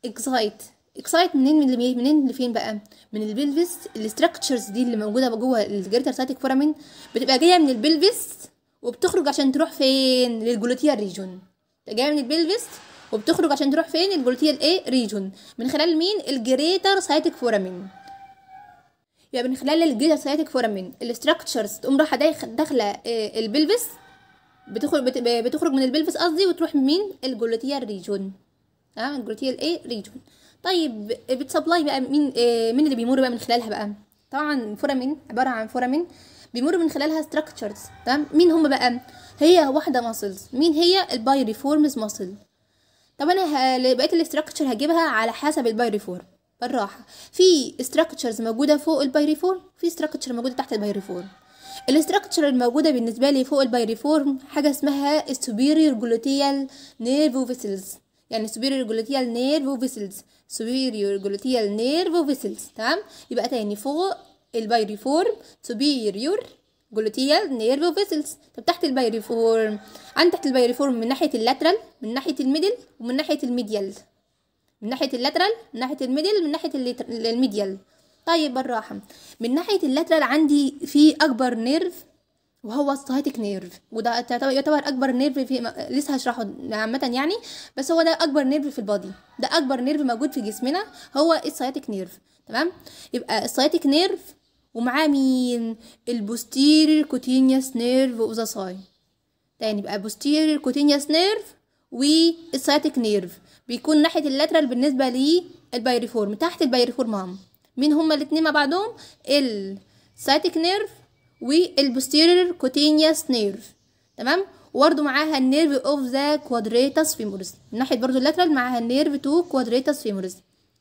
اكسايت اكسايت منين من منين لفين بقى من البلفس الاستراكشرز دي اللي موجوده جوه الجريتر ساتيك فورامين بتبقى جايه من البلفس وبتخرج عشان تروح فين للجلوتيال ريجون جايه من البلفس وبتخرج عشان تروح فين الجلوتيال ايه ريجون من خلال مين الجريتر ساتيك فورامين يبقى يعني من خلال الجريتر ساتيك فورامين الاستراكشرز تقوم رايحه داخله آه، البلفس بتخرج بتخرج من البلفس قصدي وتروح مين الجلوتيال ريجون تمام الجلوتيال ايه ريجون طيب بتسبلاي بقى مين آه مين اللي بيمر بقى من خلالها بقى طبعا فورامين عباره عن فورامين بيمر من خلالها ستراكشرز تمام مين هم بقى هي واحده ماسلز مين هي البايريفورمز ماسل طب انا بقيه الاستراكشر هجيبها على حسب البايريفورم بالراحه في ستراكشرز موجوده فوق البايريفورم في استراكشر موجوده تحت البايريفورم الاستراكشر الموجوده بالنسبه لي فوق البايريفورم حاجه اسمها السوبيريور جلوتيال نيرف فيسلز يعني superior gluteal nerve vessels superior gluteal nerve vessels تمام يبقى تاني فوق البيريفورم superior جلوتيال nerve vessels طب تحت البيريفورم عند تحت البيريفورم من ناحيه اللاترال من ناحيه الميدل ومن ناحيه الميديال من ناحيه اللاترال من ناحيه الميدل من ناحيه الميديال طيب بالراحه من ناحيه اللاترال عندي في اكبر نيرف وهو الساتيك نيرف وده يعتبر اكبر نيرف في م... لسه هشرحه عامه يعني بس هو ده اكبر نيرف في البادي ده اكبر نيرف موجود في جسمنا هو الساتيك نيرف تمام يبقى الساتيك نيرف ومعاه مين البوستيرير كوتينيوس نيرف وذا ساي تاني يبقى بوستيرير كوتينيوس نيرف والساتيك نيرف بيكون ناحيه اللاترال بالنسبه للبايريفورم تحت البايريفورم مين هما الاتنين مع بعضهم الساتيك نيرف والبوستيرير كوتينيوس نيرف تمام وبرده معاها النيرف اوف ذا كوادريتاس فيموريس من ناحيه برده اللاترال معاها النيرف تو كوادريتاس فيموريس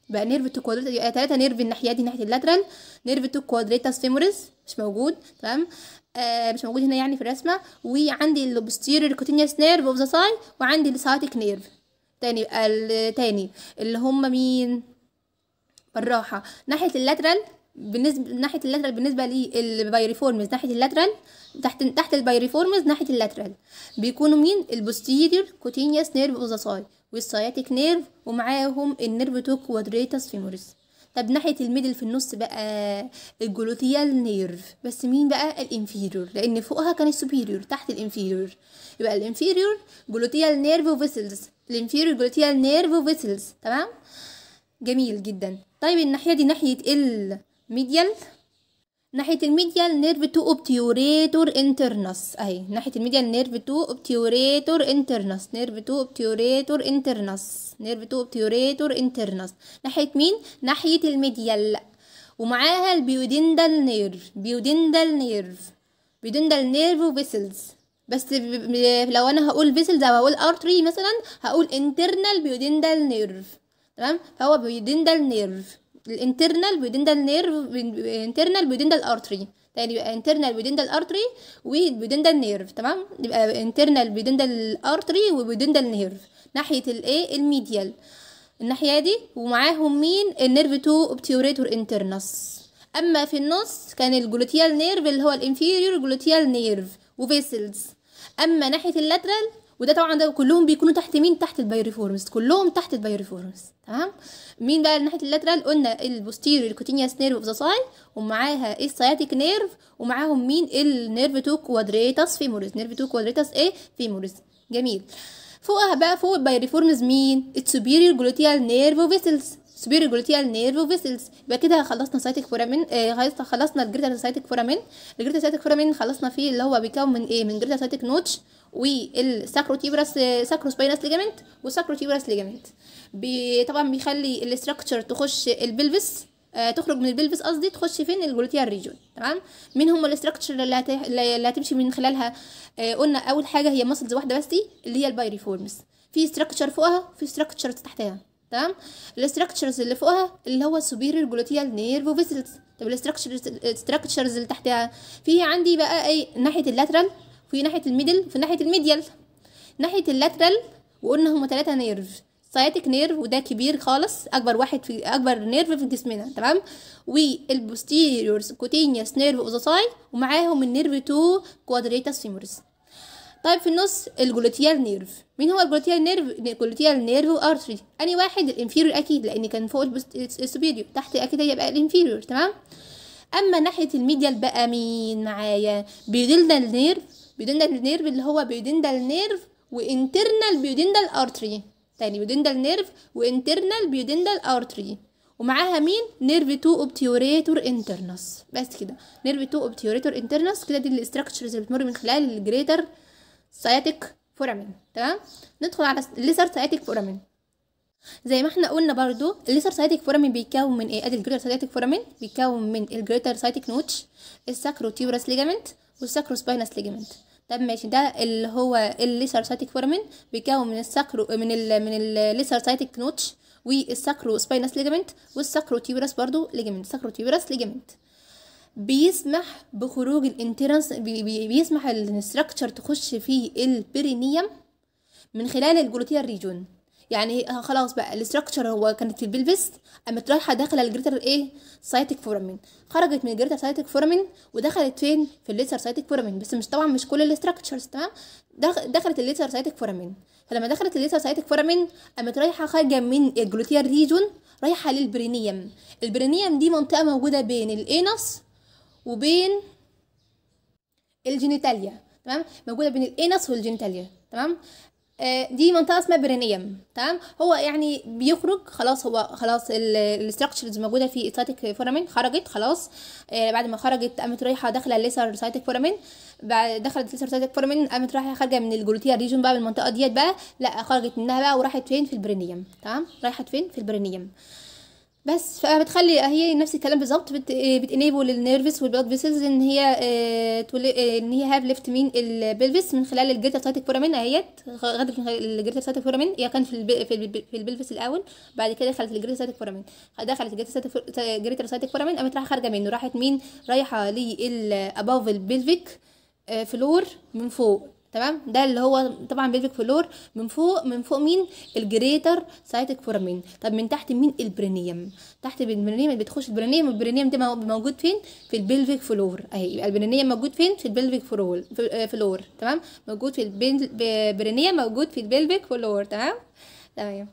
بقى نيرف تو كوادريتاس يبقى ثلاثه نيرف الناحيه دي ناحيه اللاترال نيرف تو كوادريتاس فيموريس مش موجود تمام آه مش موجود هنا يعني في الرسمه وعندي البوستيرير كوتينيوس نيرف اوف ذا ساي وعندي الساتيك نيرف تاني التاني اللي هم مين بالراحه ناحيه اللاترال بالنسبه ناحيه اللاترال بالنسبه للبايريفورمز ناحيه اللاترال تحت تحت البايريفورمز ناحيه اللاترال بيكونوا مين البوستيريور كوتينيوس نيرف ساي والسياتيك نيرف ومعاهم النيرف تو كوادريتاس فيموريس طب ناحيه الميدل في النص بقى الجلوتيال نيرف بس مين بقى الانفيريور لان فوقها كان السوبيريور تحت الانفيريور يبقى الانفيريور جلوتيال نيرف فيسلز الانفيريور جلوتيال نيرف فيسلز تمام جميل جدا طيب الناحيه دي ناحيه ال ميديال ناحية الميديال نيرف تو اوبتيوريتور انترنس اهي ناحية الميديال نيرف تو اوبتيوريتور انترنس نيرف تو اوبتيوريتور انترنس نيرف تو اوبتيوريتور انترنس ناحية مين؟ ناحية الميديال ومعاها البيودندال نيرف بيودندال نيرف بيودندال نيرف فيسلز بس لو انا هقول فيسلز او هقول ارتري مثلا هقول انترنال بيودندال نيرف تمام فهو بيودندال نيرف الانترنال nerve internal انترنال the artery تاني يبقى انترنال و within the nerve تمام يبقى انترنال و within the nerve ناحيه الايه الميديال الناحيه دي ومعاهم مين النيرف 2 اوبتيوريتور انترنس اما في النص كان الجلوتيال نيرف اللي هو الانفيريور جلوتيال نيرف وفيسلز اما ناحيه اللاترال وده طبعا ده كلهم بيكونوا تحت مين تحت البايريفورمز كلهم تحت البايريفورمز تمام مين بقى ناحيه اللاترال قلنا البوستيريور الكوتينياس نيرف اوف ذا ساي ومعاها السياتيك نيرف ومعاهم مين النيرف تو كوادريتاس فيموريس نيرف تو كوادريتاس ايه فيموريس جميل فوقها بقى فوق البايريفورمز مين السوبيريور جلوتيال نيرف فيسلز جلوتيال نيرف فيسلز يبقى كده خلصنا سايتك فورامين آه خلصنا الجريتر سايتك فورامين الجريتر سايتك فورامين خلصنا فيه اللي هو بيكون من ايه من جريتر سايتك نوتش والساكروتيبرس ساكروسباينس ليجامنت تيبرس ليجامنت بي طبعا بيخلي الاستراكشر تخش البلفس آه تخرج من البلفس قصدي تخش فين الجلوتيال ريجون تمام مين هم الاستراكشر اللي, هت... اللي هتمشي من خلالها آه قلنا اول حاجه هي ماسلز واحده بس دي اللي هي البايريفورمز في استراكشر فوقها في استراكشر تحتها تمام الاستراكشرز اللي فوقها اللي هو السوبيريور جلوتيال نيرف فيسلز طب الاستراكشرز اللي تحتها في عندي بقى اي ناحيه اللاترال وفي ناحيه الميدل وفي ناحيه الميديال ناحيه اللاترال وقلنا هما ثلاثة نيرف سايتك نيرف وده كبير خالص اكبر واحد في اكبر نيرف في جسمنا تمام والبوستيريور كوتينيوس نيرف اوزاساي ومعاهم النيرف 2 كوادريتاس فيمورس طيب في النص الجلوتيال نيرف مين هو الجلوتيال نيرف الجلوتيال نيرف ارتري اني واحد الانفيريور اكيد لان كان فوق السوبيريور تحت اكيد هيبقى الانفيريور تمام اما ناحيه الميديال بقى مين معايا بيودينال نيرف بيودينال نيرف اللي هو بيودينال نيرف وانترنال بيودينال ارتري تاني بيودينال نيرف وانترنال بيودينال ارتري ومعاها مين نيرف 2 اوبتيوريتور انترنس بس كده نيرف 2 اوبتيوريتور انترنس كده دي الاستراكشرز اللي بتمر من خلال الجريتر سياتيك فورامين تمام ندخل على الليسر سياتيك فورامين زي ما احنا قلنا برضو الليسر سياتيك فورامين بيتكون من ايه ادي الجريتر سياتيك فورامين بيتكون من الجريتر سياتيك نوتش الساكروتيورس ليجامنت والساكروسباينس ليجامنت طب ماشي ده اللي هو الليسر سياتيك فورامين بيتكون من الساكرو من ال من الليسر سياتيك نوتش والساكروسباينس ليجامنت والساكروتيورس برضو ليجامنت ساكروتيورس ليجامنت بيسمح بخروج الانترنس بيسمح الستراكشر تخش فيه البرينيوم من خلال الجلوتيال ريجون يعني خلاص بقى الاستراكشر هو كانت في البلفس قامت رايحه داخله الجريتر ايه سايتك فورمين خرجت من الجريتر سايتك فورمين ودخلت فين في الليتر سايتك فورمين بس مش طبعا مش كل الاستراكشرز تمام دخلت الليتر سايتك فورمين فلما دخلت الليتر سايتك فورمين قامت رايحه خارجه من الجلوتيال ريجون رايحه للبرينيوم البرينيوم دي منطقه موجوده بين الانس وبين الجينيتاليا تمام موجوده بين الانس والجينيتاليا تمام آه، دي منطقه اسمها برينيم تمام هو يعني بيخرج خلاص هو خلاص الاستراكشرز موجوده في السايتك فورامين خرجت خلاص آه، بعد ما خرجت قامت رايحه داخله الليسر سايتك فورامين بعد دخلت الليسر سايتك فورامين قامت رايحه خارجه من الجلوتيا ريجون بقى من المنطقه ديت بقى لا خرجت منها بقى وراحت فين في البرينيم تمام رايحه فين في البرينيم بس فبتخلي هي نفس الكلام بالظبط بت بتانيبل النيرفس والبلاد فيسلز ان هي آه، آه، ان هي هاف ليفت مين البلفس من خلال الجلطه بتاعه الكورامين اهيت غدت الجلطه بتاعه الكورامين هي كانت في الب في, الب في البلفس الاول بعد كده دخلت greater بتاعه الكورامين دخلت greater بتاعه الكورامين قامت رايحه خارجه منه راحت مين رايحه ال البلفيك فلور آه، من فوق تمام ده اللي هو طبعا بيلفيك فلور من فوق من فوق مين الجريتر سايتك فورمين طب من تحت مين البرينيوم تحت البرينيوم بتخش البرينيوم البرينيوم ده موجود فين في البلفيك فلور اهي يبقى البرينيوم موجود فين في البلفيك فلور آه، فلور تمام موجود في البرينيوم موجود في البلفيك فلور تمام تمام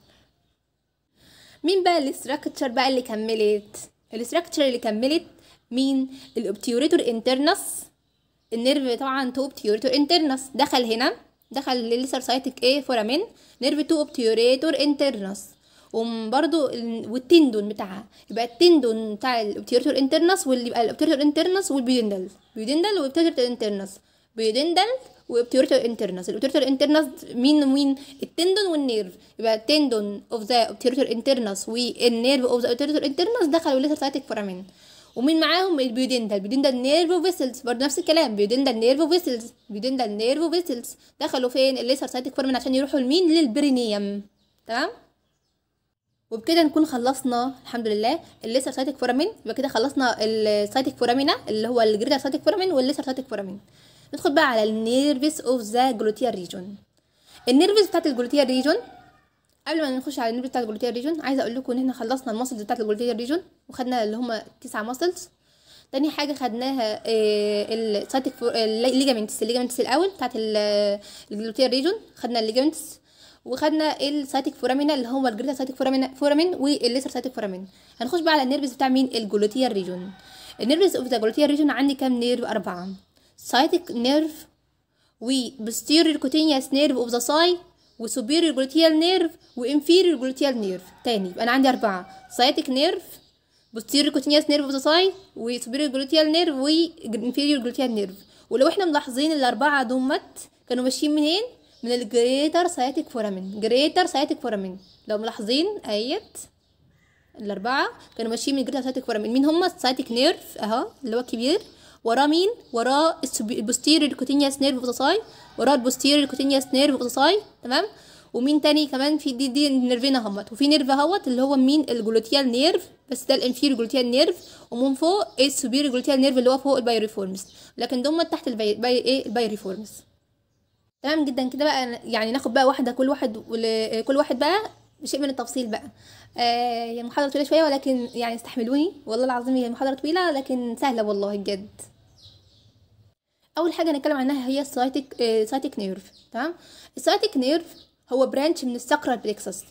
مين بقى الاستراكشر بقى اللي كملت الاستراكشر اللي كملت مين الاوبتيوريتور انترنس النيرف طبعا تو اوبتيوريتور انترنس دخل هنا دخل لليسر سايتك ايه فورامين نيرف تو اوبتيوريتور انترنس وبرده والتندون بتاعها يبقى التندون بتاع الاوبتيوريتور انترنس واللي يبقى الاوبتيوريتور انترنس والبيدندل بيدندل والاوبتيوريتور انترنس بيدندل والاوبتيوريتور انترنس الاوبتيوريتور انترنس مين مين التندون والنيرف يبقى التندون اوف ذا اوبتيوريتور انترنس والنيرف اوف ذا اوبتيوريتور انترنس دخلوا ليتر سايتك فورامين ومين معاهم البيودنتال بيودنتال النيرف فيسلز برضه نفس الكلام بيودنتال النيرف فيسلز بيودنتال النيرف فيسلز دخلوا فين الليسر سايتك فورمن عشان يروحوا لمين للبرينيوم تمام وبكده نكون خلصنا الحمد لله الليسر سايتك فورمن يبقى كده خلصنا السايتك فورامينا اللي هو الجريتال سايتك فورمن والليسر سايتك فورمن ندخل بقى على النيرفس اوف ذا جلوتيال ريجون النيرفس بتاعت الجلوتيال ريجون قبل ما نخش على النبل بتاع الجلوتيال ريجون عايزه اقول لكم ان احنا خلصنا الماسلز بتاعه الجلوتيال ريجون وخدنا اللي هما تسعة ماسلز تاني حاجه خدناها السايتك الليجامنتس الليجامنتس الاول بتاعه آه، الجلوتيال ريجون خدنا الليجامنتس وخدنا السايتك فورامينا اللي هو الجريتا سايتك فورامينا فورامين والليسر سايتك فورامين هنخش بقى على النيرفز بتاع مين الجلوتيال ريجون النيرفز اوف ذا جلوتيال ريجون عندي كام نيرف اربعه سايتيك نيرف وبستيرير كوتينياس نيرف اوف ذا ساي وسوبيريور جلوتيال نيرف وانفيريور جلوتيال نيرف تاني يبقى انا عندي اربعه سايتك نيرف بوستيريور كوتينيوس نيرف اوتوساي وسوبيريور جلوتيال نيرف وانفيريور جلوتيال نيرف ولو احنا ملاحظين الاربعه دومت كانوا ماشيين منين من الجريتر سايتك فورامين جريتر سايتك فورامين لو ملاحظين ايت الاربعه كانوا ماشيين من الجريتر سايتك فورامين مين هما السايتك نيرف اهو اللي هو الكبير وراه مين وراه البوستيري كوتينياس نيرف اوتاساي وراه البوستيري كوتينياس نيرف اوتاساي تمام ومين تاني كمان في دي دي نيرفين اهوت وفي نيرف اهوت اللي هو مين الجلوتيال نيرف بس ده الانفير جلوتيال نيرف ومن فوق ايه؟ السوبير جلوتيال نيرف اللي هو فوق البايريفورمس لكن دول تحت الباي باي ايه البايريفورمس تمام جدا كده بقى يعني ناخد بقى واحده كل واحد كل واحد بقى بشيء من التفصيل بقى آه محاضرة طويلة شوية ولكن يعني استحملوني والله العظيم هي محاضرة طويلة لكن سهلة والله بجد أول حاجة هنتكلم عنها هي السايتك آه سايتك نيرف تمام السايتك نيرف هو برانش من الساكرال بليكسس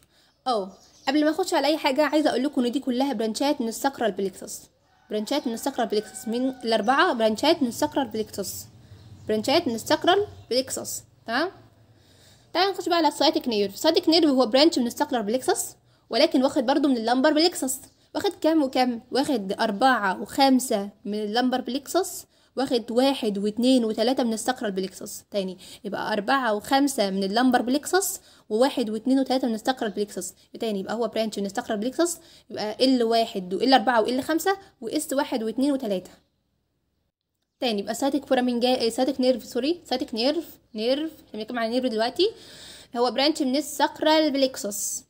أو قبل ما اخش على اي حاجه عايزه اقول لكم ان دي كلها برانشات من الساكرال بليكسس برانشات من الساكرال بليكسس من الاربعه برانشات من الساكرال بليكسس برانشات من الساكرال بليكسس تمام تعالى نخش بقى على سايتك نيرف سايتك نيرف هو برانش من الساكلر بليكسس ولكن واخد برضو من اللمبر بليكسس واخد كام وكام واخد أربعة وخمسة من اللمبر بليكسس واخد واحد واتنين وثلاثة من الساكرال بليكسس تاني يبقى أربعة وخمسة من اللمبر بليكسس وواحد واتنين وثلاثة من الساكرال بليكسس تاني يبقى هو برانش من الساكرال بليكسس يبقى ال واحد وال أربعة وال خمسة واس واحد واتنين وثلاثة تاني يبقى ساتك فورامينجا ساتك نيرف سوري ساتك نيرف نيرف احنا بنتكلم على نيرف دلوقتي هو برانش من الساكرال بليكسس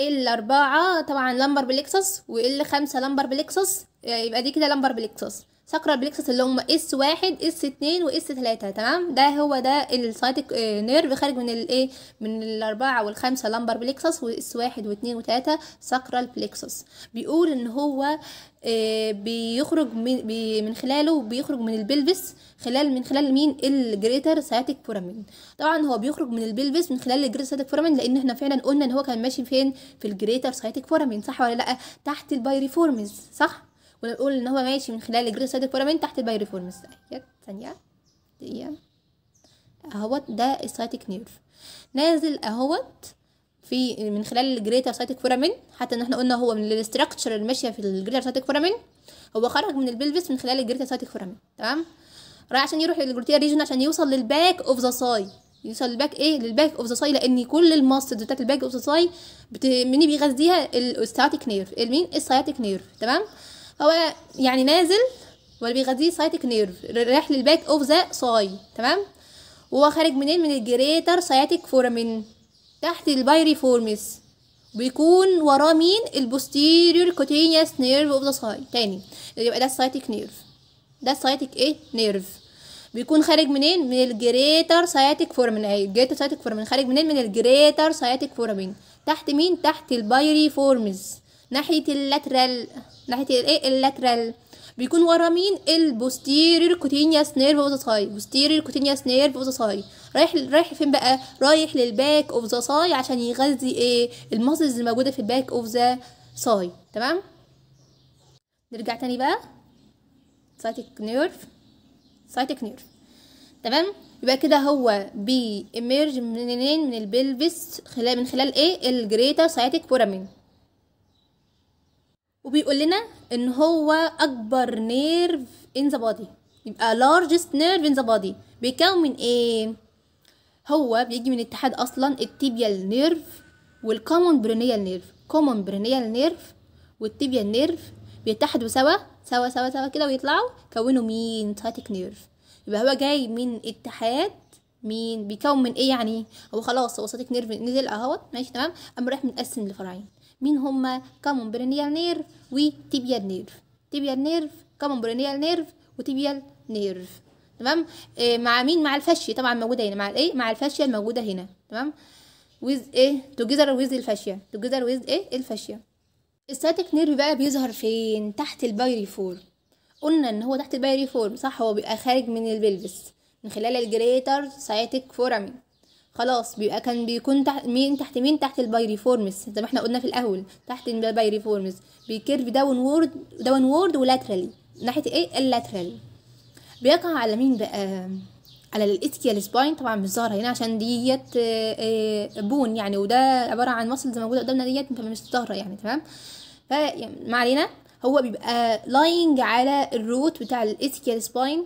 الأربعة طبعا لمبر بليكسس وال خمسة لمبر بليكسس آه، يبقى دي كده لمبر بليكسس ساكرال بليكسس اللي هم اس واحد اس اتنين واس تلاتة تمام ده هو ده السايتك آه، نيرف خارج من الايه من الاربعة والخمسة لمبر بليكسس واس واحد واتنين وتلاتة ساكرال بليكسس بيقول ان هو آه، بيخرج من بي من خلاله بيخرج من البلفس خلال من خلال مين الجريتر سياتيك فورامين طبعا هو بيخرج من البلفس من خلال الجريتر سياتيك فورامين لان احنا فعلا قلنا ان هو كان ماشي فين في الجريتر سياتيك فورامين صح ولا لا تحت البايريفورمز صح ونقول ان هو ماشي من خلال الجرين سايد فورامين تحت البايريفورمس اهيت ثانيه دقيقه اهوت ده السايتك نيرف نازل اهوت في من خلال الجريتر سايتك فورامين حتى ان احنا قلنا هو من الاستراكشر اللي ماشيه في الجريتر سايتك فورامين هو خرج من البلفس من خلال الجريتر سايتك فورامين تمام رايح عشان يروح للجلوتيال ريجون عشان يوصل للباك اوف ذا ساي يوصل للباك ايه للباك اوف ذا ساي لان كل الماسترز بتاعت الباك اوف ذا ساي مين بيغذيها الاستاتيك نيرف مين السايتك نيرف تمام هو يعني نازل واللي بيغذيه سايتك نيرف رايح للباك اوف ذا ساي تمام وهو خارج منين من الجريتر سايتك فورامين تحت البايري فورمس بيكون وراه مين البوستيريور كوتينيوس نيرف اوف ذا ساي تاني يبقى ده السايتك نيرف ده السايتك ايه نيرف بيكون خارج منين من الجريتر سايتك فورمين اهي الجريتر سايتك فورمين خارج منين من الجريتر سايتك فورمين تحت مين تحت البايري فورمس ناحيه اللاترال ناحيه الايه اللاترال بيكون ورا مين البوستيرير كوتينياس نيرف اوف ذا ساي بوستيرير كوتينياس نيرف اوف ذا ساي رايح رايح فين بقى رايح للباك اوف ذا ساي عشان يغذي ايه المسلز اللي موجوده في الباك اوف ذا ساي تمام نرجع تاني بقى سايتك نيرف سايتك نيرف تمام يبقى كده هو بيميرج منين من البلفس خلال من خلال ايه الجريتا سايتك بورامين وبيقول لنا ان هو اكبر نيرف ان ذا بودي يبقى largest nerve in the body بيكون من ايه هو بيجي من اتحاد اصلا التيبيال نيرف والكومون برينيال نيرف كومون برينيال نيرف والتيبيال نيرف بيتحدوا سوا سوا سوا سوا كده ويطلعوا كونوا مين ساتيك نيرف يبقى هو جاي من اتحاد مين بيكون من ايه يعني هو خلاص هو ساتيك نيرف نزل اهوت ماشي تمام قام رايح متقسم لفرعين مين هما برينيال نيرف وتيبيال نيرف تيبيال نيرف برينيال نيرف وتيبيال نيرف تمام إيه مع مين مع الفاشيا طبعا موجوده هنا مع الايه مع الفاشيه الموجوده هنا تمام ويز ايه توجذر ويز الفاشيه توجذر ويز ايه الفاشيه الستاتيك نيرف بقى بيظهر فين تحت البايريفورم قلنا ان هو تحت البايريفورم صح هو بيبقى خارج من البلبس من خلال الجريتر سايتك فورامين خلاص بيبقى كان بيكون تحت مين تحت مين تحت البايريفورمس زي ما احنا قلنا في الاول تحت البايريفورمس بيكيرف داون وورد داون وورد ولاترالي ناحيه ايه اللاترالي بيقع على مين بقى على الاتكيال سباين طبعا مش ظاهره هنا عشان ديت بون آه، آه، يعني وده عباره عن مصل زي موجوده قدامنا ديت مش ظاهره يعني تمام فما يعني علينا هو بيبقى لاينج على الروت بتاع الاتكيال سباين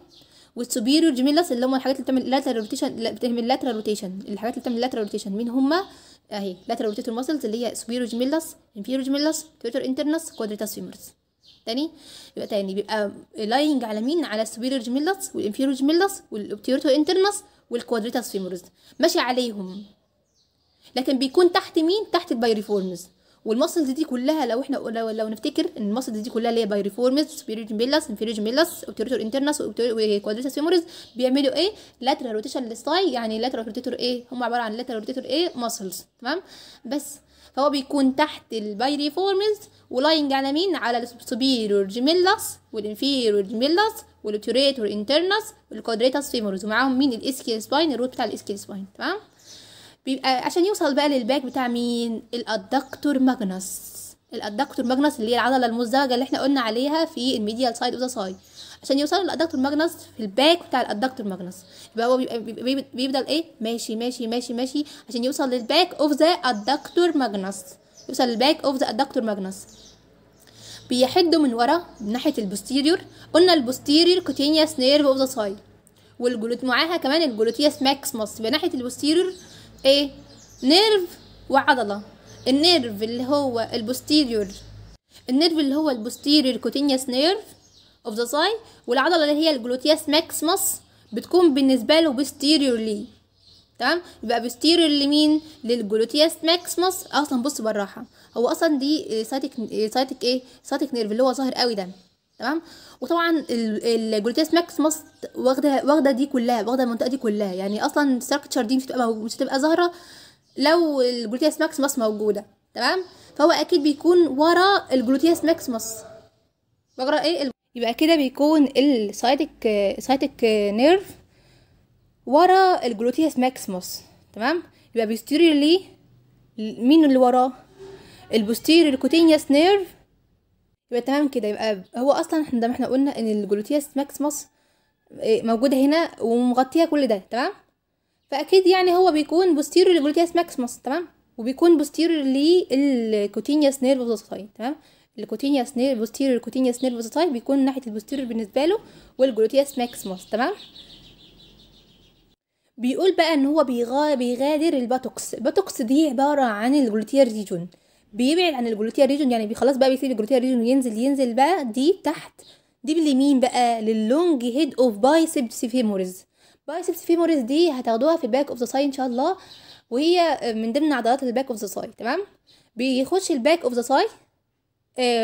والسوبيريور جيميلاس اللي هم الحاجات اللي بتعمل لاترال روتيشن لا بتعمل لاترال روتيشن الحاجات اللي بتعمل لاترال روتيشن مين هم اهي لاترال روتيتور ماسلز اللي هي سوبيريور جيميلاس انفيريور جيميلاس توتر انترنس كوادريتاس فيمرز تاني يبقى تاني بيبقى لاينج على مين على السوبيريور جيميلاس والانفيريور جيميلاس والابتيورتو انترنس والكوادريتاس فيمرز ماشي عليهم لكن بيكون تحت مين تحت البايريفورمز والمسلز دي كلها لو احنا لو, لو نفتكر ان المسلز دي كلها اللي هي بايريفورمز سوبيريور جيمبيلاس انفيريج جيمبيلاس اوبتيريتور انترنس وكوادريسس فيمورز بيعملوا ايه لاترال روتيشن للساي يعني لاترال روتيتور ايه هم عباره عن لاترال روتيتور ايه مسلز تمام بس فهو بيكون تحت البايريفورمز ولاينج على مين على السوبيريور جيميلاس والانفيريور جيميلاس والابتيوريتور انترنس والكوادريتاس فيمورز ومعاهم مين الاسكيال سباين الروت بتاع الاسكيال سباين تمام بيبقى عشان يوصل بقى للباك بتاع مين الادكتور ماجنس الادكتور ماجنس اللي هي العضله المزدوجه اللي احنا قلنا عليها في الميديال سايد اوف ذا ساي عشان يوصل للادكتور ماجنس في الباك بتاع الادكتور ماجنس يبقى هو بيفضل ايه ماشي ماشي ماشي ماشي عشان يوصل للباك اوف ذا ادكتور ماجنس يوصل للباك اوف ذا ادكتور ماجنس بيحدوا من ورا من ناحيه البوستيريور قلنا البوستيريور كوتينياس نيرف اوف ذا ساي والجلوت معاها كمان الجلوتياس ماكسمس يبقى ناحيه البوستيريور ايه نيرف وعضلة النيرف اللي هو البوستيريور النيرف اللي هو البوستيريور كوتينيوس نيرف اوف ذا ساي والعضلة اللي هي الجلوتياس ماكسمس بتكون بالنسبة له بوستيريورلي تمام يبقى بوستيريور لمين للجلوتياس ماكسمس اصلا بص بالراحه هو اصلا دي سايتك سايتك ايه سايتك نيرف اللي هو ظاهر قوي ده تمام وطبعا ماكس ماست واخده واخده دي كلها واخده المنطقه دي كلها يعني اصلا الستراكشر دي مش هتبقى مش هتبقى ظاهره لو ماكس ماست موجوده تمام فهو اكيد بيكون ورا ماكس ماست بقرا ايه ال... يبقى كده بيكون السايتك سايتك نيرف ورا ماكس ماست تمام يبقى بيستيرير ليه مين اللي وراه البوستيرير كوتينيوس نيرف يبقى تمام كده يبقى هو اصلا احنا زي ما احنا قلنا ان الجلوتياس ماكسيموس إيه، موجوده هنا ومغطيه كل ده تمام فاكيد يعني هو بيكون بوستيريور للجلوتياس ماكسيموس تمام وبيكون بوستيريور للكوتينياس نيرفوزوساي تمام الكوتينياس نير الكوتينياس كوتينياس نيرفوزوساي بيكون ناحيه البوستيريور بالنسبه له والجلوتياس ماكسيموس تمام بيقول بقى ان هو بيغادر الباتوكس الباتوكس دي عباره عن الجلوتير ريجون بيبعد عن الجلوتيا ريجون يعني خلاص بقى بيسيب الجلوتيا ريجون وينزل ينزل بقى دي تحت دي باليمين بقى لللونج هيد اوف بايسبس فيموريز بايسبس فيموريز دي هتاخدوها في الباك اوف ذا ساي ان شاء الله وهي من ضمن عضلات الباك اوف ذا ساي تمام بيخش الباك اوف ذا ساي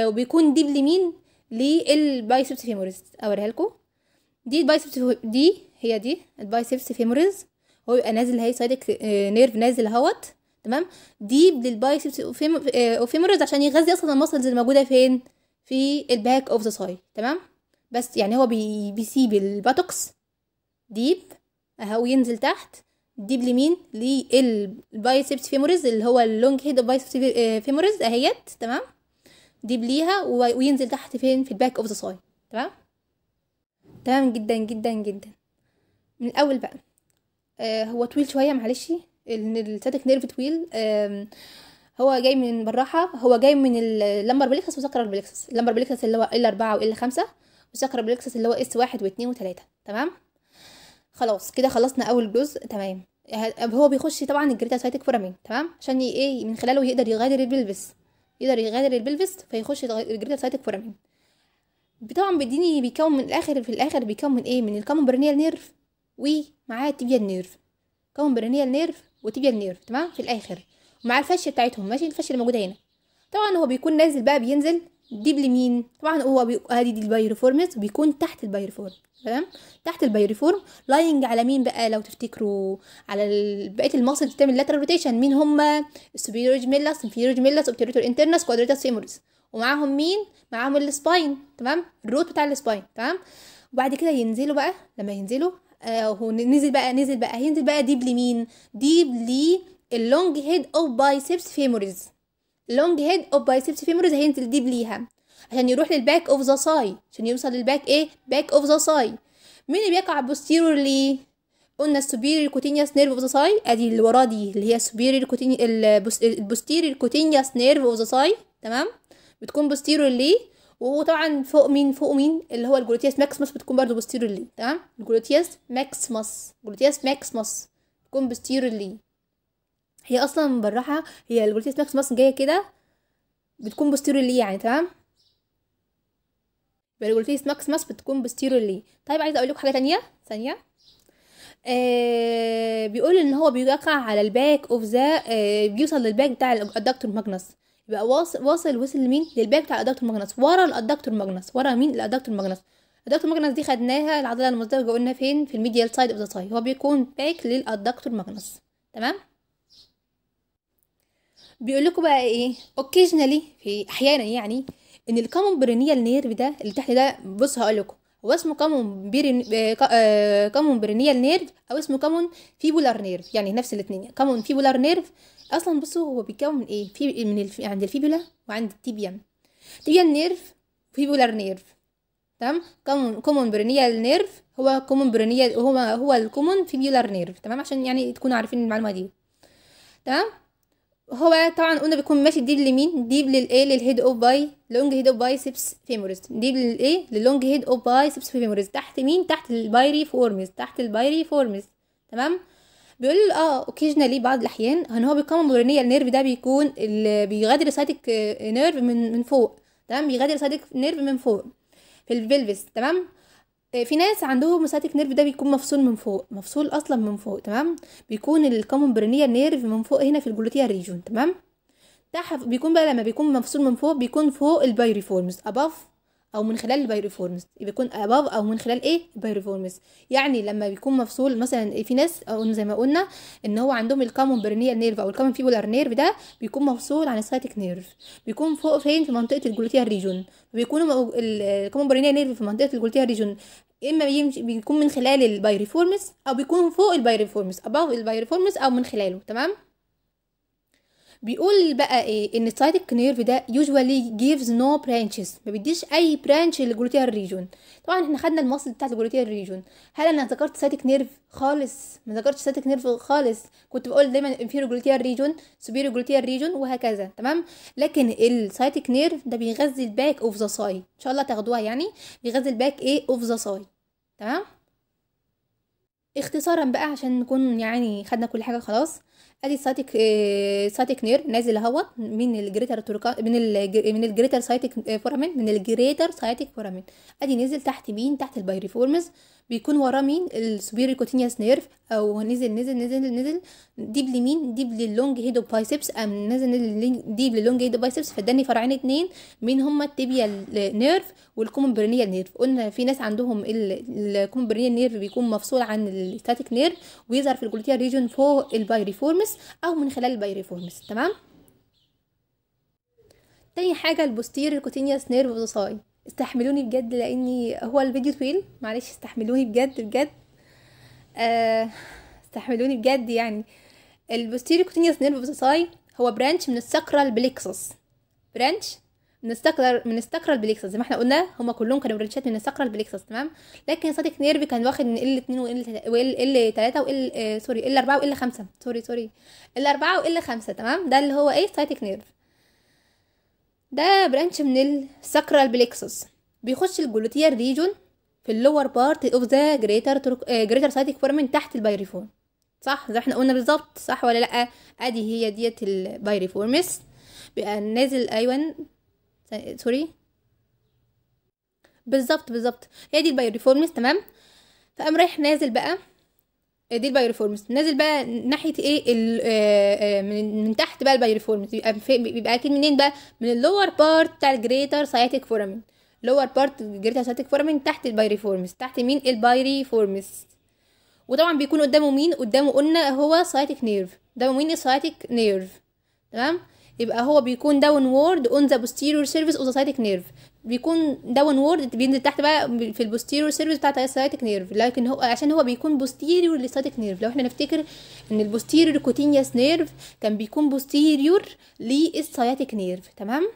وبيكون دي باليمين للبايسبس فيموريز اوريها لكم دي البايسبس دي هي دي البايسبس فيموريز هو يبقى نازل اهي سايدك نيرف نازل اهوت تمام ديب للبايسبس آه، اوفيمورز عشان يغذي اصلا المسلز اللي موجوده فين في الباك اوف ذا ساي تمام بس يعني هو بيسيب الباتوكس ديب اهو ينزل تحت ديب لمين للبايسبس فيمورز اللي هو اللونج هيد اوف بايسبس فيمورز اهيت تمام ديب ليها وينزل تحت فين في الباك اوف ذا ساي تمام تمام جدا جدا جدا من الاول بقى آه هو طويل شويه معلش الستاتيك نيرف طويل هو جاي من بالراحه هو جاي من اللمبر بليكسس وسكر بليكسس اللمبر بليكسس اللي هو ال 4 وال 5 وسكر بليكسس اللي هو اس 1 و2 و3 تمام خلاص كده خلصنا اول جزء تمام هو بيخش طبعا الجريتا سايتك فورامين تمام عشان ايه من خلاله يقدر يغادر البلفس يقدر يغادر البلفس فيخش الجريتا سايتك فورامين طبعا بيديني بيكون من الاخر في الاخر بيكون من ايه من الكومن نيرف ومعاه التبيال نيرف كومن نيرف وتبقى نيرف تمام في الاخر مع الفشه بتاعتهم ماشي الفشه اللي موجوده هنا طبعا هو بيكون نازل بقى بينزل ديب لمين طبعا هو بي... ادي دي البايرفورمز بيكون تحت البايرفورم تمام تحت البايرفورم لاينج على مين بقى لو تفتكروا على بقيه الماسل بتعمل لاترال روتيشن مين هم السوبيروج ميلاس انفيروج ميلاس اوبتيريتور انترنس كوادريتاس فيمورس ومعاهم مين معاهم السباين تمام الروت بتاع السباين تمام وبعد كده ينزلوا بقى لما ينزلوا هو نزل بقى نزل بقى هينزل بقى ديب لمين ديب اللونج هيد اوف بايسبس فيموريز لونج هيد اوف بايسبس فيموريز هينزل ديب ليها عشان يروح للباك اوف ذا ساي عشان يوصل للباك ايه باك اوف ذا ساي مين اللي بيقع لي قلنا السوبيريور كوتينياس نيرف اوف ذا ساي ادي اللي وراه دي اللي هي السوبيريور كوتيني البوستيريور كوتينياس نيرف اوف ذا ساي تمام بتكون لي وهو طبعا فوق مين فوق مين اللي هو الجلوتياس ماكسمس بتكون برضه بوستيريور تمام الجلوتياس ماكسمس جلوتياس ماكسمس بتكون بستيرولي هي اصلا بالراحه هي الجلوتياس ماكسمس جايه كده بتكون بستيرولي يعني تمام الجلوتياس ماكسمس بتكون بستيرولي طيب عايزه اقول لكم حاجه تانية ثانيه آه بيقول ان هو بيقع على الباك اوف ذا آه بيوصل للباك بتاع الادكتور ماجنس يبقى واصل واصل وصل لمين للباك بتاع الادكتور ماجنس ورا الادكتور ماجنس ورا مين الادكتور ماجنس الادكتور ماجنس دي خدناها العضله المزدوجه قلنا فين في الميديال سايد اوف ذا تاي هو بيكون باك للادكتور ماجنس تمام بيقول لكم بقى ايه اوكيجنالي في احيانا يعني ان الكامون برينيال نيرف ده اللي تحت ده بص هقول لكم هو اسمه كامون بيرين كامون برينيال نيرف او اسمه كامون فيبولار نيرف يعني نفس الاثنين كامون فيبولار نيرف اصلا بصوا هو بيتكون من ايه في من الف... عند الفيبولا وعند التيبيا تيبيان نيرف فيبولار نيرف تمام كومون كومون برينيال نيرف هو كومون برينيال هو هو الكومون فيبولار نيرف تمام عشان يعني تكونوا عارفين المعلومه دي تمام هو طبعا قلنا بيكون ماشي ديب لمين ديب للايه للهيد اوف باي لونج هيد اوف باي سيبس فيموريز ديب للايه للونج هيد اوف باي سيبس فيموريز تحت مين تحت البايري فورمز تحت البايري فورمز تمام بيقول له اه اوكيجنالي بعض الاحيان ان يعني هو بيقاوم مورينيه النيرف ده بيكون اللي بيغادر سايتك آه، نيرف من من فوق تمام بيغادر سايتك نيرف من فوق في الفيلفس تمام آه، في ناس عندهم ساتيك نيرف ده بيكون مفصول من فوق مفصول اصلا من فوق تمام بيكون الكومون برينيا نيرف من فوق هنا في الجلوتيا ريجون تمام تحت بيكون بقى لما بيكون مفصول من فوق بيكون فوق البايريفورمز اباف او من خلال يبقى بيكون اباف او من خلال ايه البيريفورمز يعني لما بيكون مفصول مثلا إيه، في ناس او زي ما قلنا ان هو عندهم الكامون برنيال نيرف او الكامون فيبولار نيرف ده بيكون مفصول عن الساتيك نيرف بيكون فوق فين في منطقه الجلوتيال ريجون بيكون الكامون برنيال نيرف في منطقه الجلوتيال ريجون اما بيمشي بيكون من خلال البيريفورمز او بيكون فوق البيريفورمز اباف البيريفورمز او من خلاله تمام بيقول بقى ايه ان السايتك نيرف ده usually gives no branches ما بيديش اي برانش للجلوتيال ريجون طبعا احنا خدنا المصل بتاعت الجلوتيال ريجون هل انا ذكرت سايتك نيرف خالص ما ذكرتش سايتك نيرف خالص كنت بقول دايما inferior جلوتيال ريجون superior جلوتيال ريجون وهكذا تمام لكن السايتك نيرف ده بيغذي الباك اوف ذا ساي ان شاء الله تاخدوها يعني بيغذي الباك ايه اوف ذا ساي تمام اختصارا بقى عشان نكون يعني خدنا كل حاجه خلاص ادي سايتك سايتك آه، نير نازل اهوت من الجريتر تركا من الجر... من الجريتر سايتك آه، فورامين من الجريتر سايتك فورامين ادي نزل تحت مين تحت البايريفورمز بيكون وراه مين السوبيري كوتينيوس نيرف او نزل نزل نزل نزل ديب لمين ديب للونج هيدو اوف بايسبس ام نزل ديب للونج هيدو اوف بايسبس فاداني فرعين اتنين مين هما التيبيا نيرف والكومن برينيال نيرف قلنا في ناس عندهم الكومن برينيال نيرف بيكون مفصول عن الستاتيك نيرف ويظهر في الجلوتيال ريجون فوق البايريفورمز البيريفورمس أو من خلال البيريفورمس تمام تاني حاجة البوستير كوتينيوس نيرف دوساي استحملوني بجد لأني هو الفيديو طويل معلش استحملوني بجد بجد آه استحملوني بجد يعني البوستير كوتينيوس نيرف دوساي هو برانش من الساكرال بليكسس برانش من بنستقرا البليكسس زي ما احنا قلنا هما كلهم كانوا من بنستقرا البليكسس تمام لكن صديق نيرفي كان واخد من ال 2 وال ال 3 وال آه، سوري ال 4 وال 5 سوري سوري ال 4 وال 5 تمام ده اللي هو ايه سايتك نيرف ده برانش من الساكرال بليكسس بيخش الجلوتير ريجون في اللور بارت اوف ذا جريتر جريتر سايتك فورمن تحت البايريفون صح زي احنا قلنا بالظبط صح ولا لا ادي هي ديت البايريفورمس بيبقى نازل ايوه آه، سوري بالظبط بالظبط هي دي البايوريفورمس تمام فقام رايح نازل بقى آه، دي البايوريفورمس نازل بقى ناحيه ايه آه، من, من تحت بقى البايوريفورمس بيبقى بيبقى اكيد منين بقى من اللور بارت بتاع الجريتر سايتيك فورامين اللور بارت جريتر سايتيك فورامين تحت البايوريفورمس تحت مين البايوريفورمس وطبعا بيكون قدامه مين قدامه قلنا هو سايتيك نيرف قدامه مين السايتيك نيرف تمام يبقى هو بيكون داون وورد اون ذا posterior سيرفيس اوف ذا سايتك نيرف بيكون داون وورد بينزل تحت بقى في البوستيريور سيرفيس بتاعت السايتك نيرف لكن هو عشان هو بيكون بوستيريور للسايتك نيرف لو احنا نفتكر ان البوستيريور كوتينيوس نيرف كان بيكون بوستيريور للسايتك نيرف تمام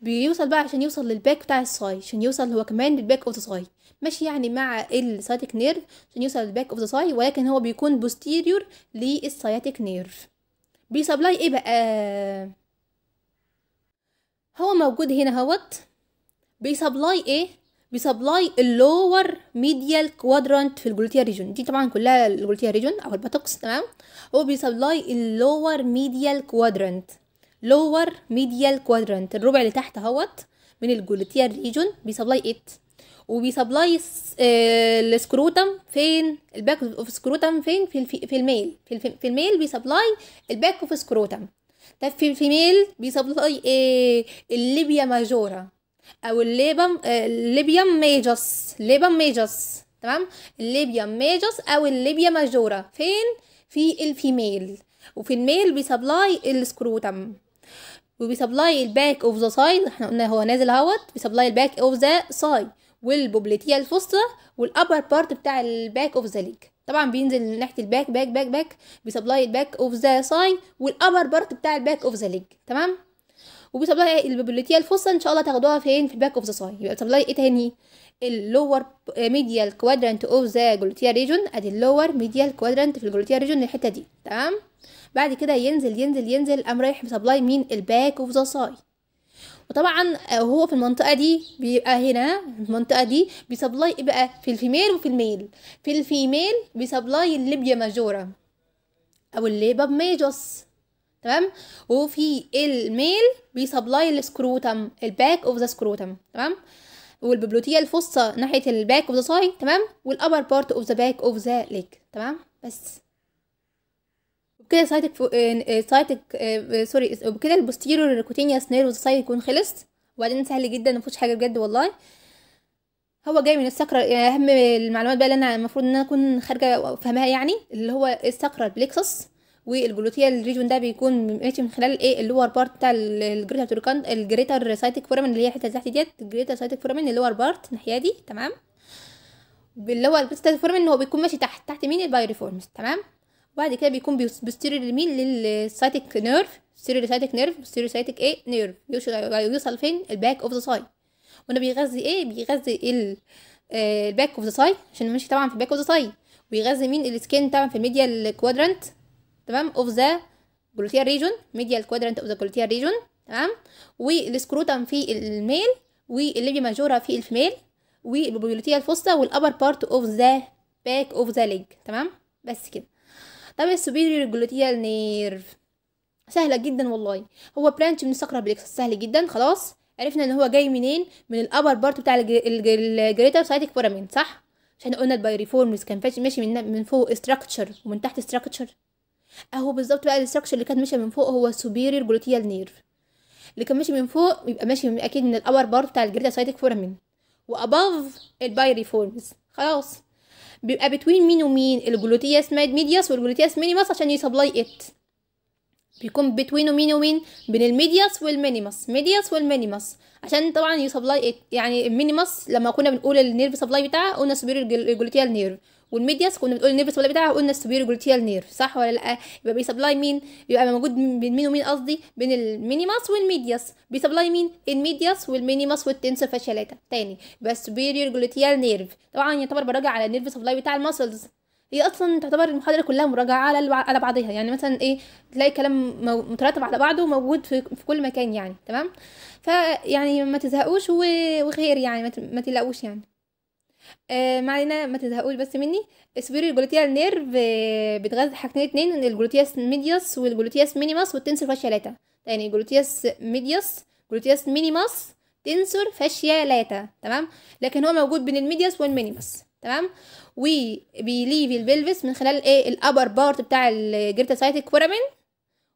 بيوصل بقى عشان يوصل للباك بتاع الساي عشان يوصل هو كمان للباك اوف ذا ساي ماشي يعني مع السايتك نيرف عشان يوصل للباك اوف ذا ساي ولكن هو بيكون بوستيريور للسايتك نيرف بيسبلاي ايه بقى هو موجود هنا هوت بيسبلاي ايه بيسبلاي اللور ميديال كوادرانت في الجلوتيا ريجون دي طبعا كلها الجلوتيا ريجون او الباتوكس تمام هو بيسبلاي اللور ميديال كوادرانت لور ميديال كوادرانت الربع اللي تحت هوت من الجلوتيا ريجون بيسبلاي ات وبيسبلاي آه، السكروتم فين الباك اوف سكروتم فين في في الميل في, في الميل بيسبلاي الباك اوف سكروتم طب في الفيميل بيسبلاي ايه الليبيا ماجورا او الليبم الليبيم ميجوس الليبم ميجوس تمام الليبيم ميجوس او الليبيا ماجورا فين في الفيميل وفي الميل بيسبلاي السكروتم وبيسبلاي الباك اوف ذا سايد احنا قلنا هو نازل اهوت بيسبلاي الباك اوف ذا سايد والبوبليتيا الفسطى والابر بارت بتاع الباك اوف ذا ليج طبعا بينزل ناحيه الباك باك باك باك بيسبلاي الباك اوف ذا ساين والابر بارت بتاع الباك اوف ذا ليج تمام وبيسبلاي البوبليتيا الفسطى ان شاء الله تاخدوها فين في الباك اوف ذا ساين يبقى بيسبلاي ايه تاني اللور ميديال كوادرانت اوف ذا جلوتيا ريجون ادي اللور ميديال كوادرانت في الجلوتيا ريجون الحته دي تمام بعد كده ينزل ينزل ينزل قام رايح بسبلاي مين الباك اوف ذا ساين وطبعا آه، هو في المنطقه دي بيبقى هنا المنطقه دي بيسبلاي بقى في الفيميل وفي الميل في الفيميل بيسبلاي الليبيا ماجورا او الليبا ميجوس تمام وفي الميل بيسبلاي السكروتم الباك اوف ذا سكروتم تمام والببلوتيه الفصه ناحيه الباك اوف ذا سايد تمام والابر بارت اوف ذا باك اوف ذا ليك تمام بس وكده سايتك فو... آه، آه، سايتك آه، سوري وبكده البوستيرور كوتينيوس نيرف سايت يكون خلص وبعدين سهل جدا مفيهوش حاجه بجد والله هو جاي من السكرة يعني اهم المعلومات بقى اللي انا المفروض ان انا اكون خارجه فاهمها يعني اللي هو السكرة البليكسس والجلوتيال ريجون ده بيكون ماشي من خلال ايه اللور بارت بتاع الجريتر توركان الجريتر سايتك فورامين اللي هي الحته تحت ديت الجريتر سايتك فورامين اللور بارت الناحيه دي تمام اللي هو الجريتر فورامين هو بيكون ماشي تحت تحت مين البايريفورمز تمام وبعد كده بيكون بيستيري لمين للسايتك نيرف ستيريوسايتك نيرف ستيريوسايتك ايه نيرف يوصل فين الباك اوف ذا سايت وانا بيغذي ايه بيغذي ال الباك اوف ذا سايت عشان ماشي طبعا في الباك اوف ذا سايت بيغذي مين السكين طبعا في الميديال كوادرانت تمام اوف ذا جلوتيال ريجون ميديا كوادرانت اوف ذا جلوتيال ريجون تمام والسكروتم في الميل والليبيا ماجورا في الفيميل والبوبيلوتيا الفوسطى والابر بارت اوف ذا باك اوف ذا ليج تمام بس كده لابس السوبيريور جلوتيال نيرف سهلة جدا والله هو برانش من الساكرا بليكس سهل جدا خلاص عرفنا ان هو جاي منين من الابر بارت بتاع الجريتر سايتك فورامين صح عشان قلنا البايريفورمز كان ماشي من, من فوق استراكشر ومن تحت استراكشر اهو بالظبط بقى الاستراكشر اللي كان ماشي من فوق هو السوبيريور جلوتيال نيرف اللي كان ماشي من فوق يبقى ماشي من اكيد من الابر بارت بتاع الجريتر سايتك فورامين واباف البايريفورمز خلاص بيبقى بتوين مين ومين الجلوتياس ميد ميدياس والجلوتياس مينيماس عشان يسبلاي ات بيكون بتوينه مين ومين بين الميدياس والمينيماس ميدياس والمينيماس عشان طبعا يسبلاي ات يعني المينيماس لما كنا بنقول النيرف سبلاي بتاعه قلنا سوبيريور الجلوتيال نيرف والميدياس كنا بنقول النيرفس ولا بتاعها قلنا السوبير جلوتيال نيرف صح ولا لا يبقى بيسبلاي مين يبقى موجود بين مين ومين قصدي بين المينيماس والميدياس بيسبلاي مين الميدياس والمينيماس والتنسور فاشلاتا تاني يبقى السوبير جلوتيال نيرف طبعا يعتبر براجع على النيرف سبلاي بتاع المسلز هي اصلا تعتبر المحاضره كلها مراجعه على على بعضها يعني مثلا ايه تلاقي كلام مترتب على بعضه موجود في... في كل مكان يعني تمام فيعني ما تزهقوش وخير يعني ما تلاقوش يعني آه، ما علينا ما تزهقوش بس مني اسبيرو الجلوتيال نيرف آه، بتغذي حاجتين اتنين الجلوتياس ميديوس والجلوتياس مينيماس والتنسور فاشيا لاتا يعني جلوتياس ميديوس جلوتياس مينيماس تنسور فاشيا لاتا تمام لكن هو موجود بين الميديوس والمينيماس تمام وبيليف البلفس من خلال ايه الابر بارت بتاع الجريتاسايتك فورامين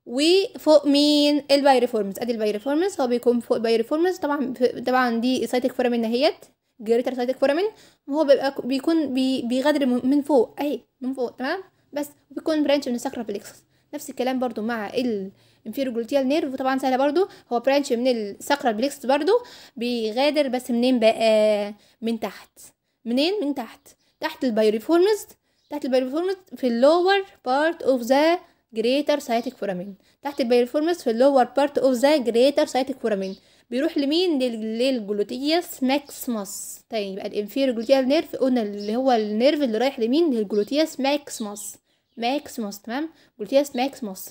وفوق مين البايريفورمز ادي البايريفورمز هو بيكون فوق البايريفورمز طبعا طبعا دي سايتك فورامين اهيت جريتر cytic فورامين وهو بيبقى بيكون بي بيغادر من فوق اهي من فوق تمام بس بيكون برانش من الساكرا بليكسس نفس الكلام برضو مع ال inferior gluteal nerve طبعا سهله برضو هو برانش من الساكرا بليكسس برضو بيغادر بس منين بقى من تحت منين من تحت تحت البايوريفورمز تحت البايوريفورمز في اللور بارت اوف ذا جريتر cytic فورامين تحت البايوريفورمز في اللور بارت اوف ذا جريتر cytic فورامين بيروح لمين للجلوتيس ماكسيموس تاني طيب، يبقى الانفيريور جلوتيال نيرف قلنا اللي هو النيرف اللي رايح لمين للجلوتيس ماكسيموس ماكسيموس تمام جلوتيس ماكسيموس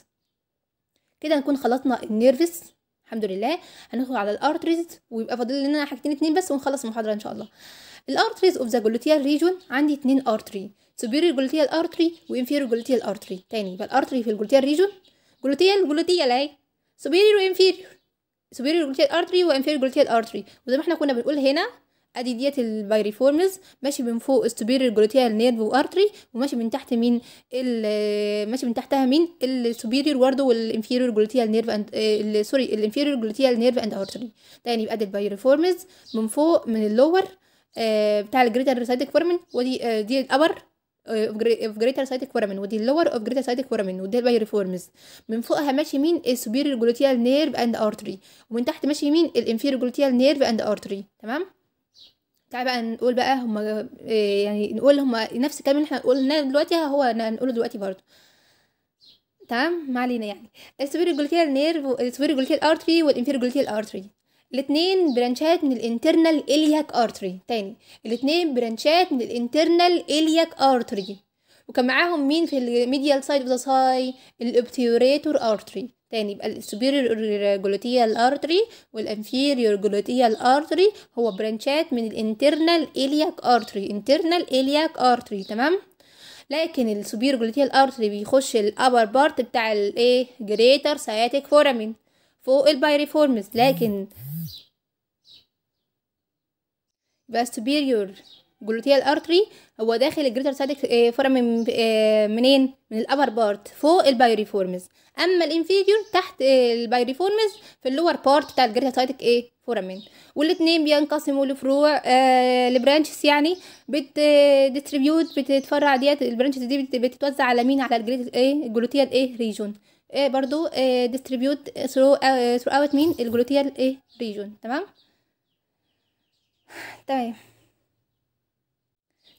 كده نكون خلصنا النيرفس الحمد لله هندخل على الارتريز ويبقى فاضل لنا حاجتين اتنين بس ونخلص المحاضره ان شاء الله الارتريز اوف ذا جلوتيال ريجون عندي اتنين ارتري سوبيريور جلوتيال ارتري وانفيرير جلوتيال ارتري تاني يبقى الارتري في الجلوتيال ريجون جلوتيال جلوتيال اهي سوبيريور وانفيرير superior gluteal artery وانفيريور gluteal artery وزي ما احنا كنا بنقول هنا ادي ديت البايريفورمز ماشي من فوق السوبيريور جلوتيال نيرف وارتري وماشي من تحت مين ماشي من تحتها مين السوبيريور برضه والانفيريور جلوتيال نيرف اند سوري الانفيريور جلوتيال نيرف اند ارتري تاني يبقى ادي البايريفورمز من فوق من اللور اه بتاع الجريتر سايدك فورمن ودي اه دي الابر اوف جريتر سايتك فورامين ودي اللور اوف جريتر سايتك فورامين ودي البايريفورمز من فوقها ماشي مين السوبيريور جلوتيال نيرف اند ارتري ومن تحت ماشي مين الانفيريور جلوتيال نيرف اند ارتري تمام تعال بقى نقول بقى هما آه، يعني نقول هما نفس الكلام اللي احنا قلناه دلوقتي هو هنقوله دلوقتي برضه تمام ما علينا يعني السوبر جلوتيال نيرف السوبر جلوتيال ارتري والانفير جلوتيال ارتري الاثنين برانشات من الانترنال الياك ارتري تاني الاثنين برانشات من الانترنال الياك ارتري وكان معاهم مين في الميديال سايد اوف ذا ساي الابتيوريتور ارتري تاني يبقى السوبيريور جلوتيال ارتري والانفيريور جلوتيال ارتري هو برانشات من الانترنال الياك ارتري انترنال الياك ارتري تمام لكن السوبير جلوتيال ارتري بيخش الابر بارت بتاع الايه جريتر سياتيك فورامين فوق البايريفورمز لكن يبقى superior جلوتيال ارتري هو داخل الجريتر سادك آه، فورم آه، منين من الابر بارت فوق البايريفورمز اما الانفيريور تحت البايريفورمز في اللور بارت بتاع الجريتر سادك ايه فورامين والاثنين بينقسموا لفروع آه لبرانشز يعني بت ديستريبيوت آه، بتتفرع ديت البرانشز دي بتتوزع على مين على الجريتر ايه الجلوتيال ايه ريجون ايه برضو ديستريبيوت ثرو اوت مين الجلوتيال ايه ريجون تمام تمام طيب.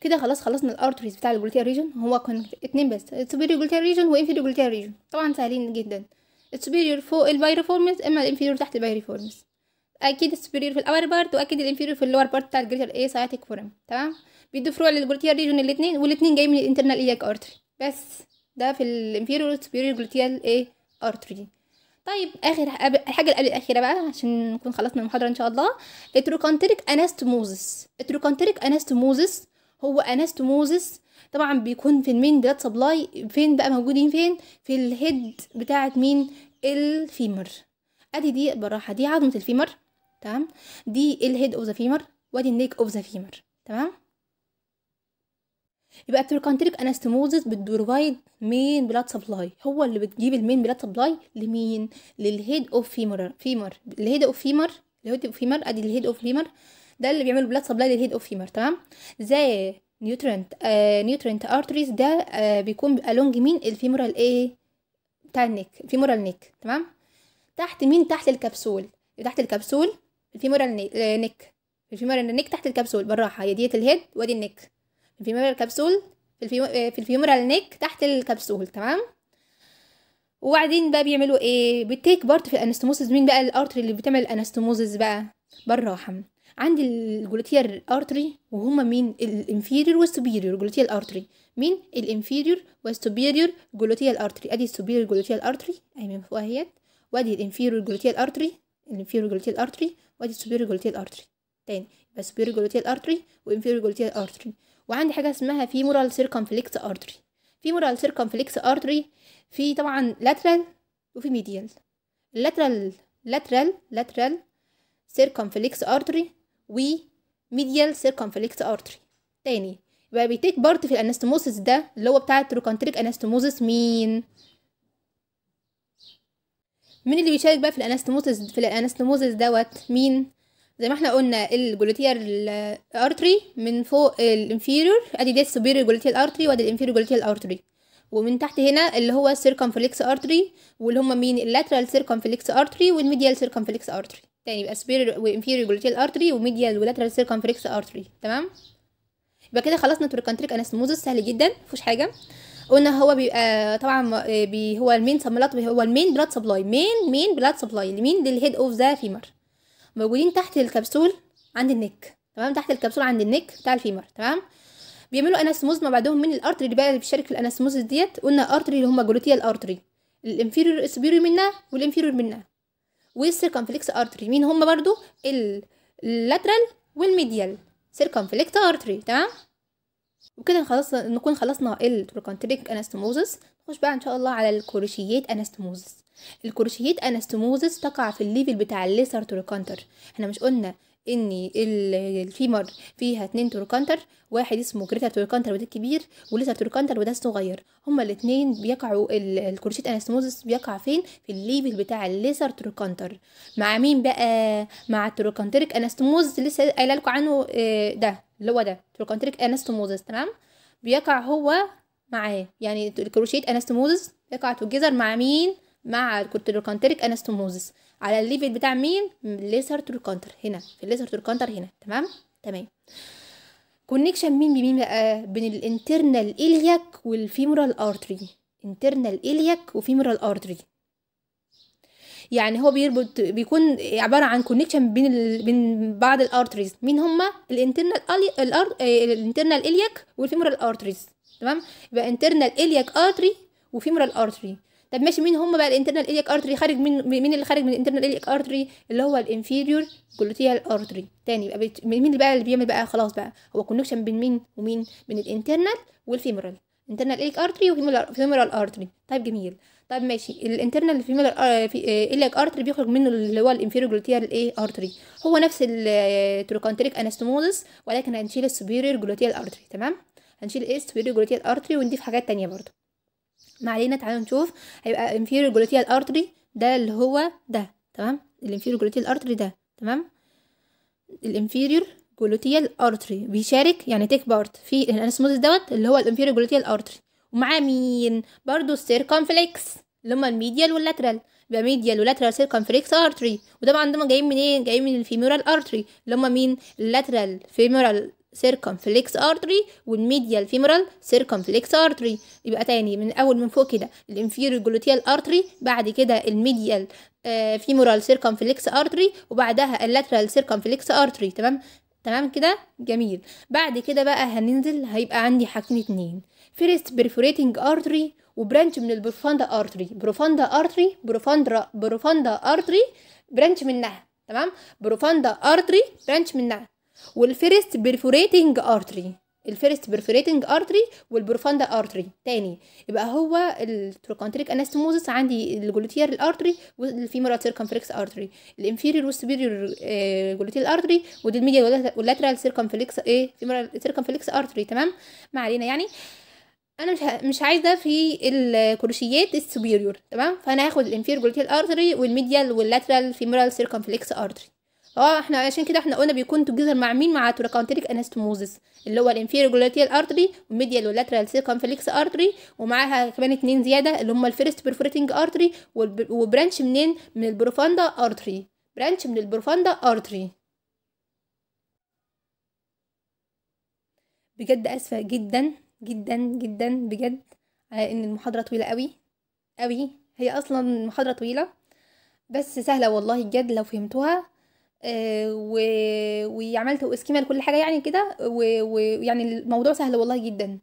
كده خلاص خلصنا الارتريز بتاع الجلوتيال ريجن هو كان اتنين بس السوبيريور جلوتيال ريجن وانفيريور جلوتيال ريجن طبعا سهلين جدا السوبيريور فوق البايريفورمس اما الانفيريور تحت البايريفورمس اكيد السوبيريور في الاور بارت واكيد الانفيريور في اللور بارت بتاع الجلوتيال اي سايتيك فورم تمام بيدوا فروع للجلوتيال ريجن الاثنين والاثنين جايين من الانترنال اياك ارتري بس ده في الانفيريور سوبيريور جلوتيال اي ارتري طيب اخر الحاجه قبل الاخيره بقى عشان نكون خلصنا المحاضره ان شاء الله اتروكانتريك اناستوموزس اتروكانتريك اناستوموزس هو اناستوموزس طبعا بيكون في المين بلاد سبلاي فين بقى موجودين فين في الهيد بتاعه مين الفيمر ادي دي بالراحه دي عظمه الفيمر تمام دي الهيد اوف ذا فيمر وادي النيك اوف ذا فيمر تمام يبقى التركانتريك انستموزس بتبروفايد مين بلاد سبلاي هو اللي بتجيب المين بلاد سبلاي لمين للهيد اوف فيمر فيمر الهيد اوف فيمر الهيد اوف فيمر ادي الهيد اوف فيمر ده اللي بيعمل بلاد سبلاي للهيد اوف فيمر تمام زي نيوترنت آه نيوترنت ارتريز ده آه بيكون الونج مين الفيمورال ايه بتاع النك الفيمورال نك تمام تحت مين تحت الكبسول تحت الكبسول الفيمورال نك الفيمورال نك تحت الكبسول بالراحه هي ديت الهيد وادي النك الفيمورال كبسول في الفيمورال, آه، في الفيمورال نيك تحت الكبسول تمام وبعدين بقى بيعملوا ايه بتيك بارت في الانستموزز مين بقى الارتري اللي بتعمل الانستموزز بقى بالراحه عندي الجلوتيال ارتري وهما مين الانفيريور والسوبيريور جلوتيال ارتري مين الانفيريور والسوبيريور جلوتيال ارتري ادي السوبيريور جلوتيال ارتري اهي من فوق اهيت وادي الانفيريور جلوتيال ارتري الانفيريور جلوتيال ارتري وادي السوبيريور جلوتيال ارتري تاني يبقى سوبيريور جلوتيال ارتري وانفيريور جلوتيال ارتري وعندي حاجه اسمها فيمورال سيركمفليكت ارتري فيمورال سيركمفليكت ارتري في طبعا لاترال وفي ميديال لاترال لاترال لاترال سيركمفليكس ارتري وميديال سيركمفليكس ارتري تاني يبقى بيتيك بارت في الانستموسس ده اللي هو بتاع التروكانتريك انستموسس مين مين اللي بيشارك بقى في الانستموسس في الانستموسس دوت مين زي ما احنا قلنا الجلوتير الارتري من فوق الانفيرور ادي ده السوبيريور جلوتير الارتري وادي الانفيرور جلوتير الارتري ومن تحت هنا اللي هو السيركمفليكس ارتري واللي هم مين اللاترال سيركمفليكس ارتري والميديال سيركمفليكس ارتري تاني يبقى سوبيريور وانفيرور جلوتير الارتري وميديال ولاترال سيركمفليكس ارتري تمام يبقى كده خلصنا تريكانتريك انستموزس سهل جدا مفيش حاجه قلنا هو بيبقى طبعا بي هو المين سملات هو المين بلاد سبلاي مين مين بلاد سبلاي لمين للهيد اوف ذا فيمر موجودين تحت الكبسول عند النك تمام تحت الكبسول عند النك بتاع الفيمر تمام بيعملوا اناسموز ما بعدهم من الارتري اللي بقى اللي بتشارك في الاناسموز ديت قلنا ارتري اللي هما جلوتيال ارتري الانفيرور سبيري منها والانفيرور منها والسيركمفلكس ارتري مين هما برضو اللاترال والميديال سيركمفلكس ارتري تمام وكده خلاص نكون خلصنا التروكانتريك اناستموزس نخش بقى ان شاء الله على الكورشيات اناستموزس الكروشيهات انستموزس تقع في الليفل بتاع الليسر تروكانتر احنا مش قلنا ان الفيمر فيها اتنين تروكانتر واحد اسمه جريتر تروكانتر وده الكبير وليسر تروكانتر وده الصغير هما الاتنين بيقعوا الكروشيت انستموزس بيقع فين في الليفل بتاع الليسر تروكانتر مع مين بقى مع التروكانتريك انستموزس لسه قايله لكم عنه آه، ده اللي هو ده تروكانتريك انستموزس تمام بيقع هو معاه يعني الكروشيت انستموزس يقع توجذر مع مين مع الكورتيلوكانتريك انستوموزس على الليفل بتاع مين الليزر تروكانتر هنا في الليزر تروكانتر هنا تمام تمام كونكشن مين بمين بقى آه، بين الانترنال الياك والفيمورال ارتري انترنال الياك وفيمورال ارتري يعني هو بيربط بيكون عباره عن كونكشن بين ال... بين بعض الارتريز مين هما الانترنال الار... الانترنال الياك والفيمورال ارتريز تمام يبقى انترنال الياك ارتري وفيمورال ارتري طب ماشي مين هم بقى الانترنال اليك ارتري خارج من مين اللي خارج من الانترنال اليك ارتري اللي هو الانفيريور جلوتيال ارتري تاني يبقى مين اللي بقى اللي بيعمل بقى خلاص بقى هو كونكشن بين مين ومين بين الانترنال والفيمورال انترنال اليك ارتري وفيمورال ارتري طيب جميل طيب ماشي الانترنال الفيمورال اليك ارتري بيخرج منه اللي هو الانفيريور جلوتيال ايه ارتري هو نفس التروكانتريك انستموزس آه، ولكن هنشيل السوبيريور جلوتيال ارتري تمام هنشيل ايه السوبيريور جلوتيال ارتري ونضيف حاجات تانية برضه ما علينا تعالوا نشوف هيبقى inferior gluteal artery ده اللي هو ده تمام الانفيريور جلوتيال ارتري ده تمام الانفيريور جلوتيال ارتري بيشارك يعني تيك بارت في الانسموز دوت اللي هو الانفيريور جلوتيال ارتري ومعاه مين برضو السيركمفليكس اللي هما الميديال واللاترال يبقى ميديال ولاترال سيركمفليكس ارتري وطبعا دول جايين منين جايين من الفيمورال ارتري اللي هما مين اللاترال فيمورال circumflex artery والميديال femoral circumflex artery يبقى تاني من اول من فوق كده الانفيريو جلوتيال artery بعد كده الميديال آه، femoral circumflex artery وبعدها lateral circumflex artery تمام تمام كده جميل بعد كده بقى هننزل هيبقى عندي حاجتين اتنين فيرست perforating ارتري وبرانش من البروفاندا ارتري بروفاندا ارتري بروفاندا بروفاندا ارتري برانش منها تمام بروفاندا ارتري برانش منها والفيرست بيرفوريتنج ارتري الفيرست بيرفوريتنج ارتري والبروفاندا ارتري تاني يبقى هو التروكانتريك اناستوموزس عندي الجلوتير الارتري والفيمورال سيركمفلكس ارتري الانفيرير والسوبيرير جلوتير الارتري ودي الميديا واللاترال سيركمفلكس ايه فيمورال سيركمفلكس ارتري تمام ما علينا يعني انا مش مش عايزه في الكروشيات السوبيريور تمام فانا هاخد الانفيريور جلوتير ارتري والميديال واللاترال فيمورال سيركمفلكس ارتري اه احنا عشان كده احنا قلنا بيكون توجذر مع مين مع تراكونتريك انستموزس اللي هو الانفيريور جلوتيال ارتري والميديال واللاترال سيركمفلكس ارتري ومعاها كمان اتنين زياده اللي هم الفيرست بيرفوريتنج ارتري وبرانش منين من البروفاندا ارتري برانش من البروفاندا ارتري بجد اسفه جدا جدا جدا بجد على ان المحاضره طويله قوي قوي هي اصلا محاضره طويله بس سهله والله بجد لو فهمتوها آه، و... وعملت اسكيما لكل حاجه يعني كده ويعني الموضوع سهل والله جدا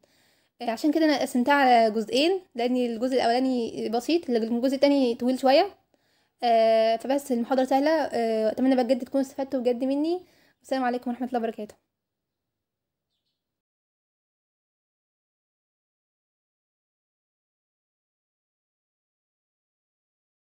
آه، عشان كده انا قسمتها على جزئين لان الجزء الاولاني بسيط الجزء التاني طويل شويه آه، فبس المحاضره سهله اتمنى بجد تكونوا استفدتوا بجد مني والسلام عليكم ورحمه الله وبركاته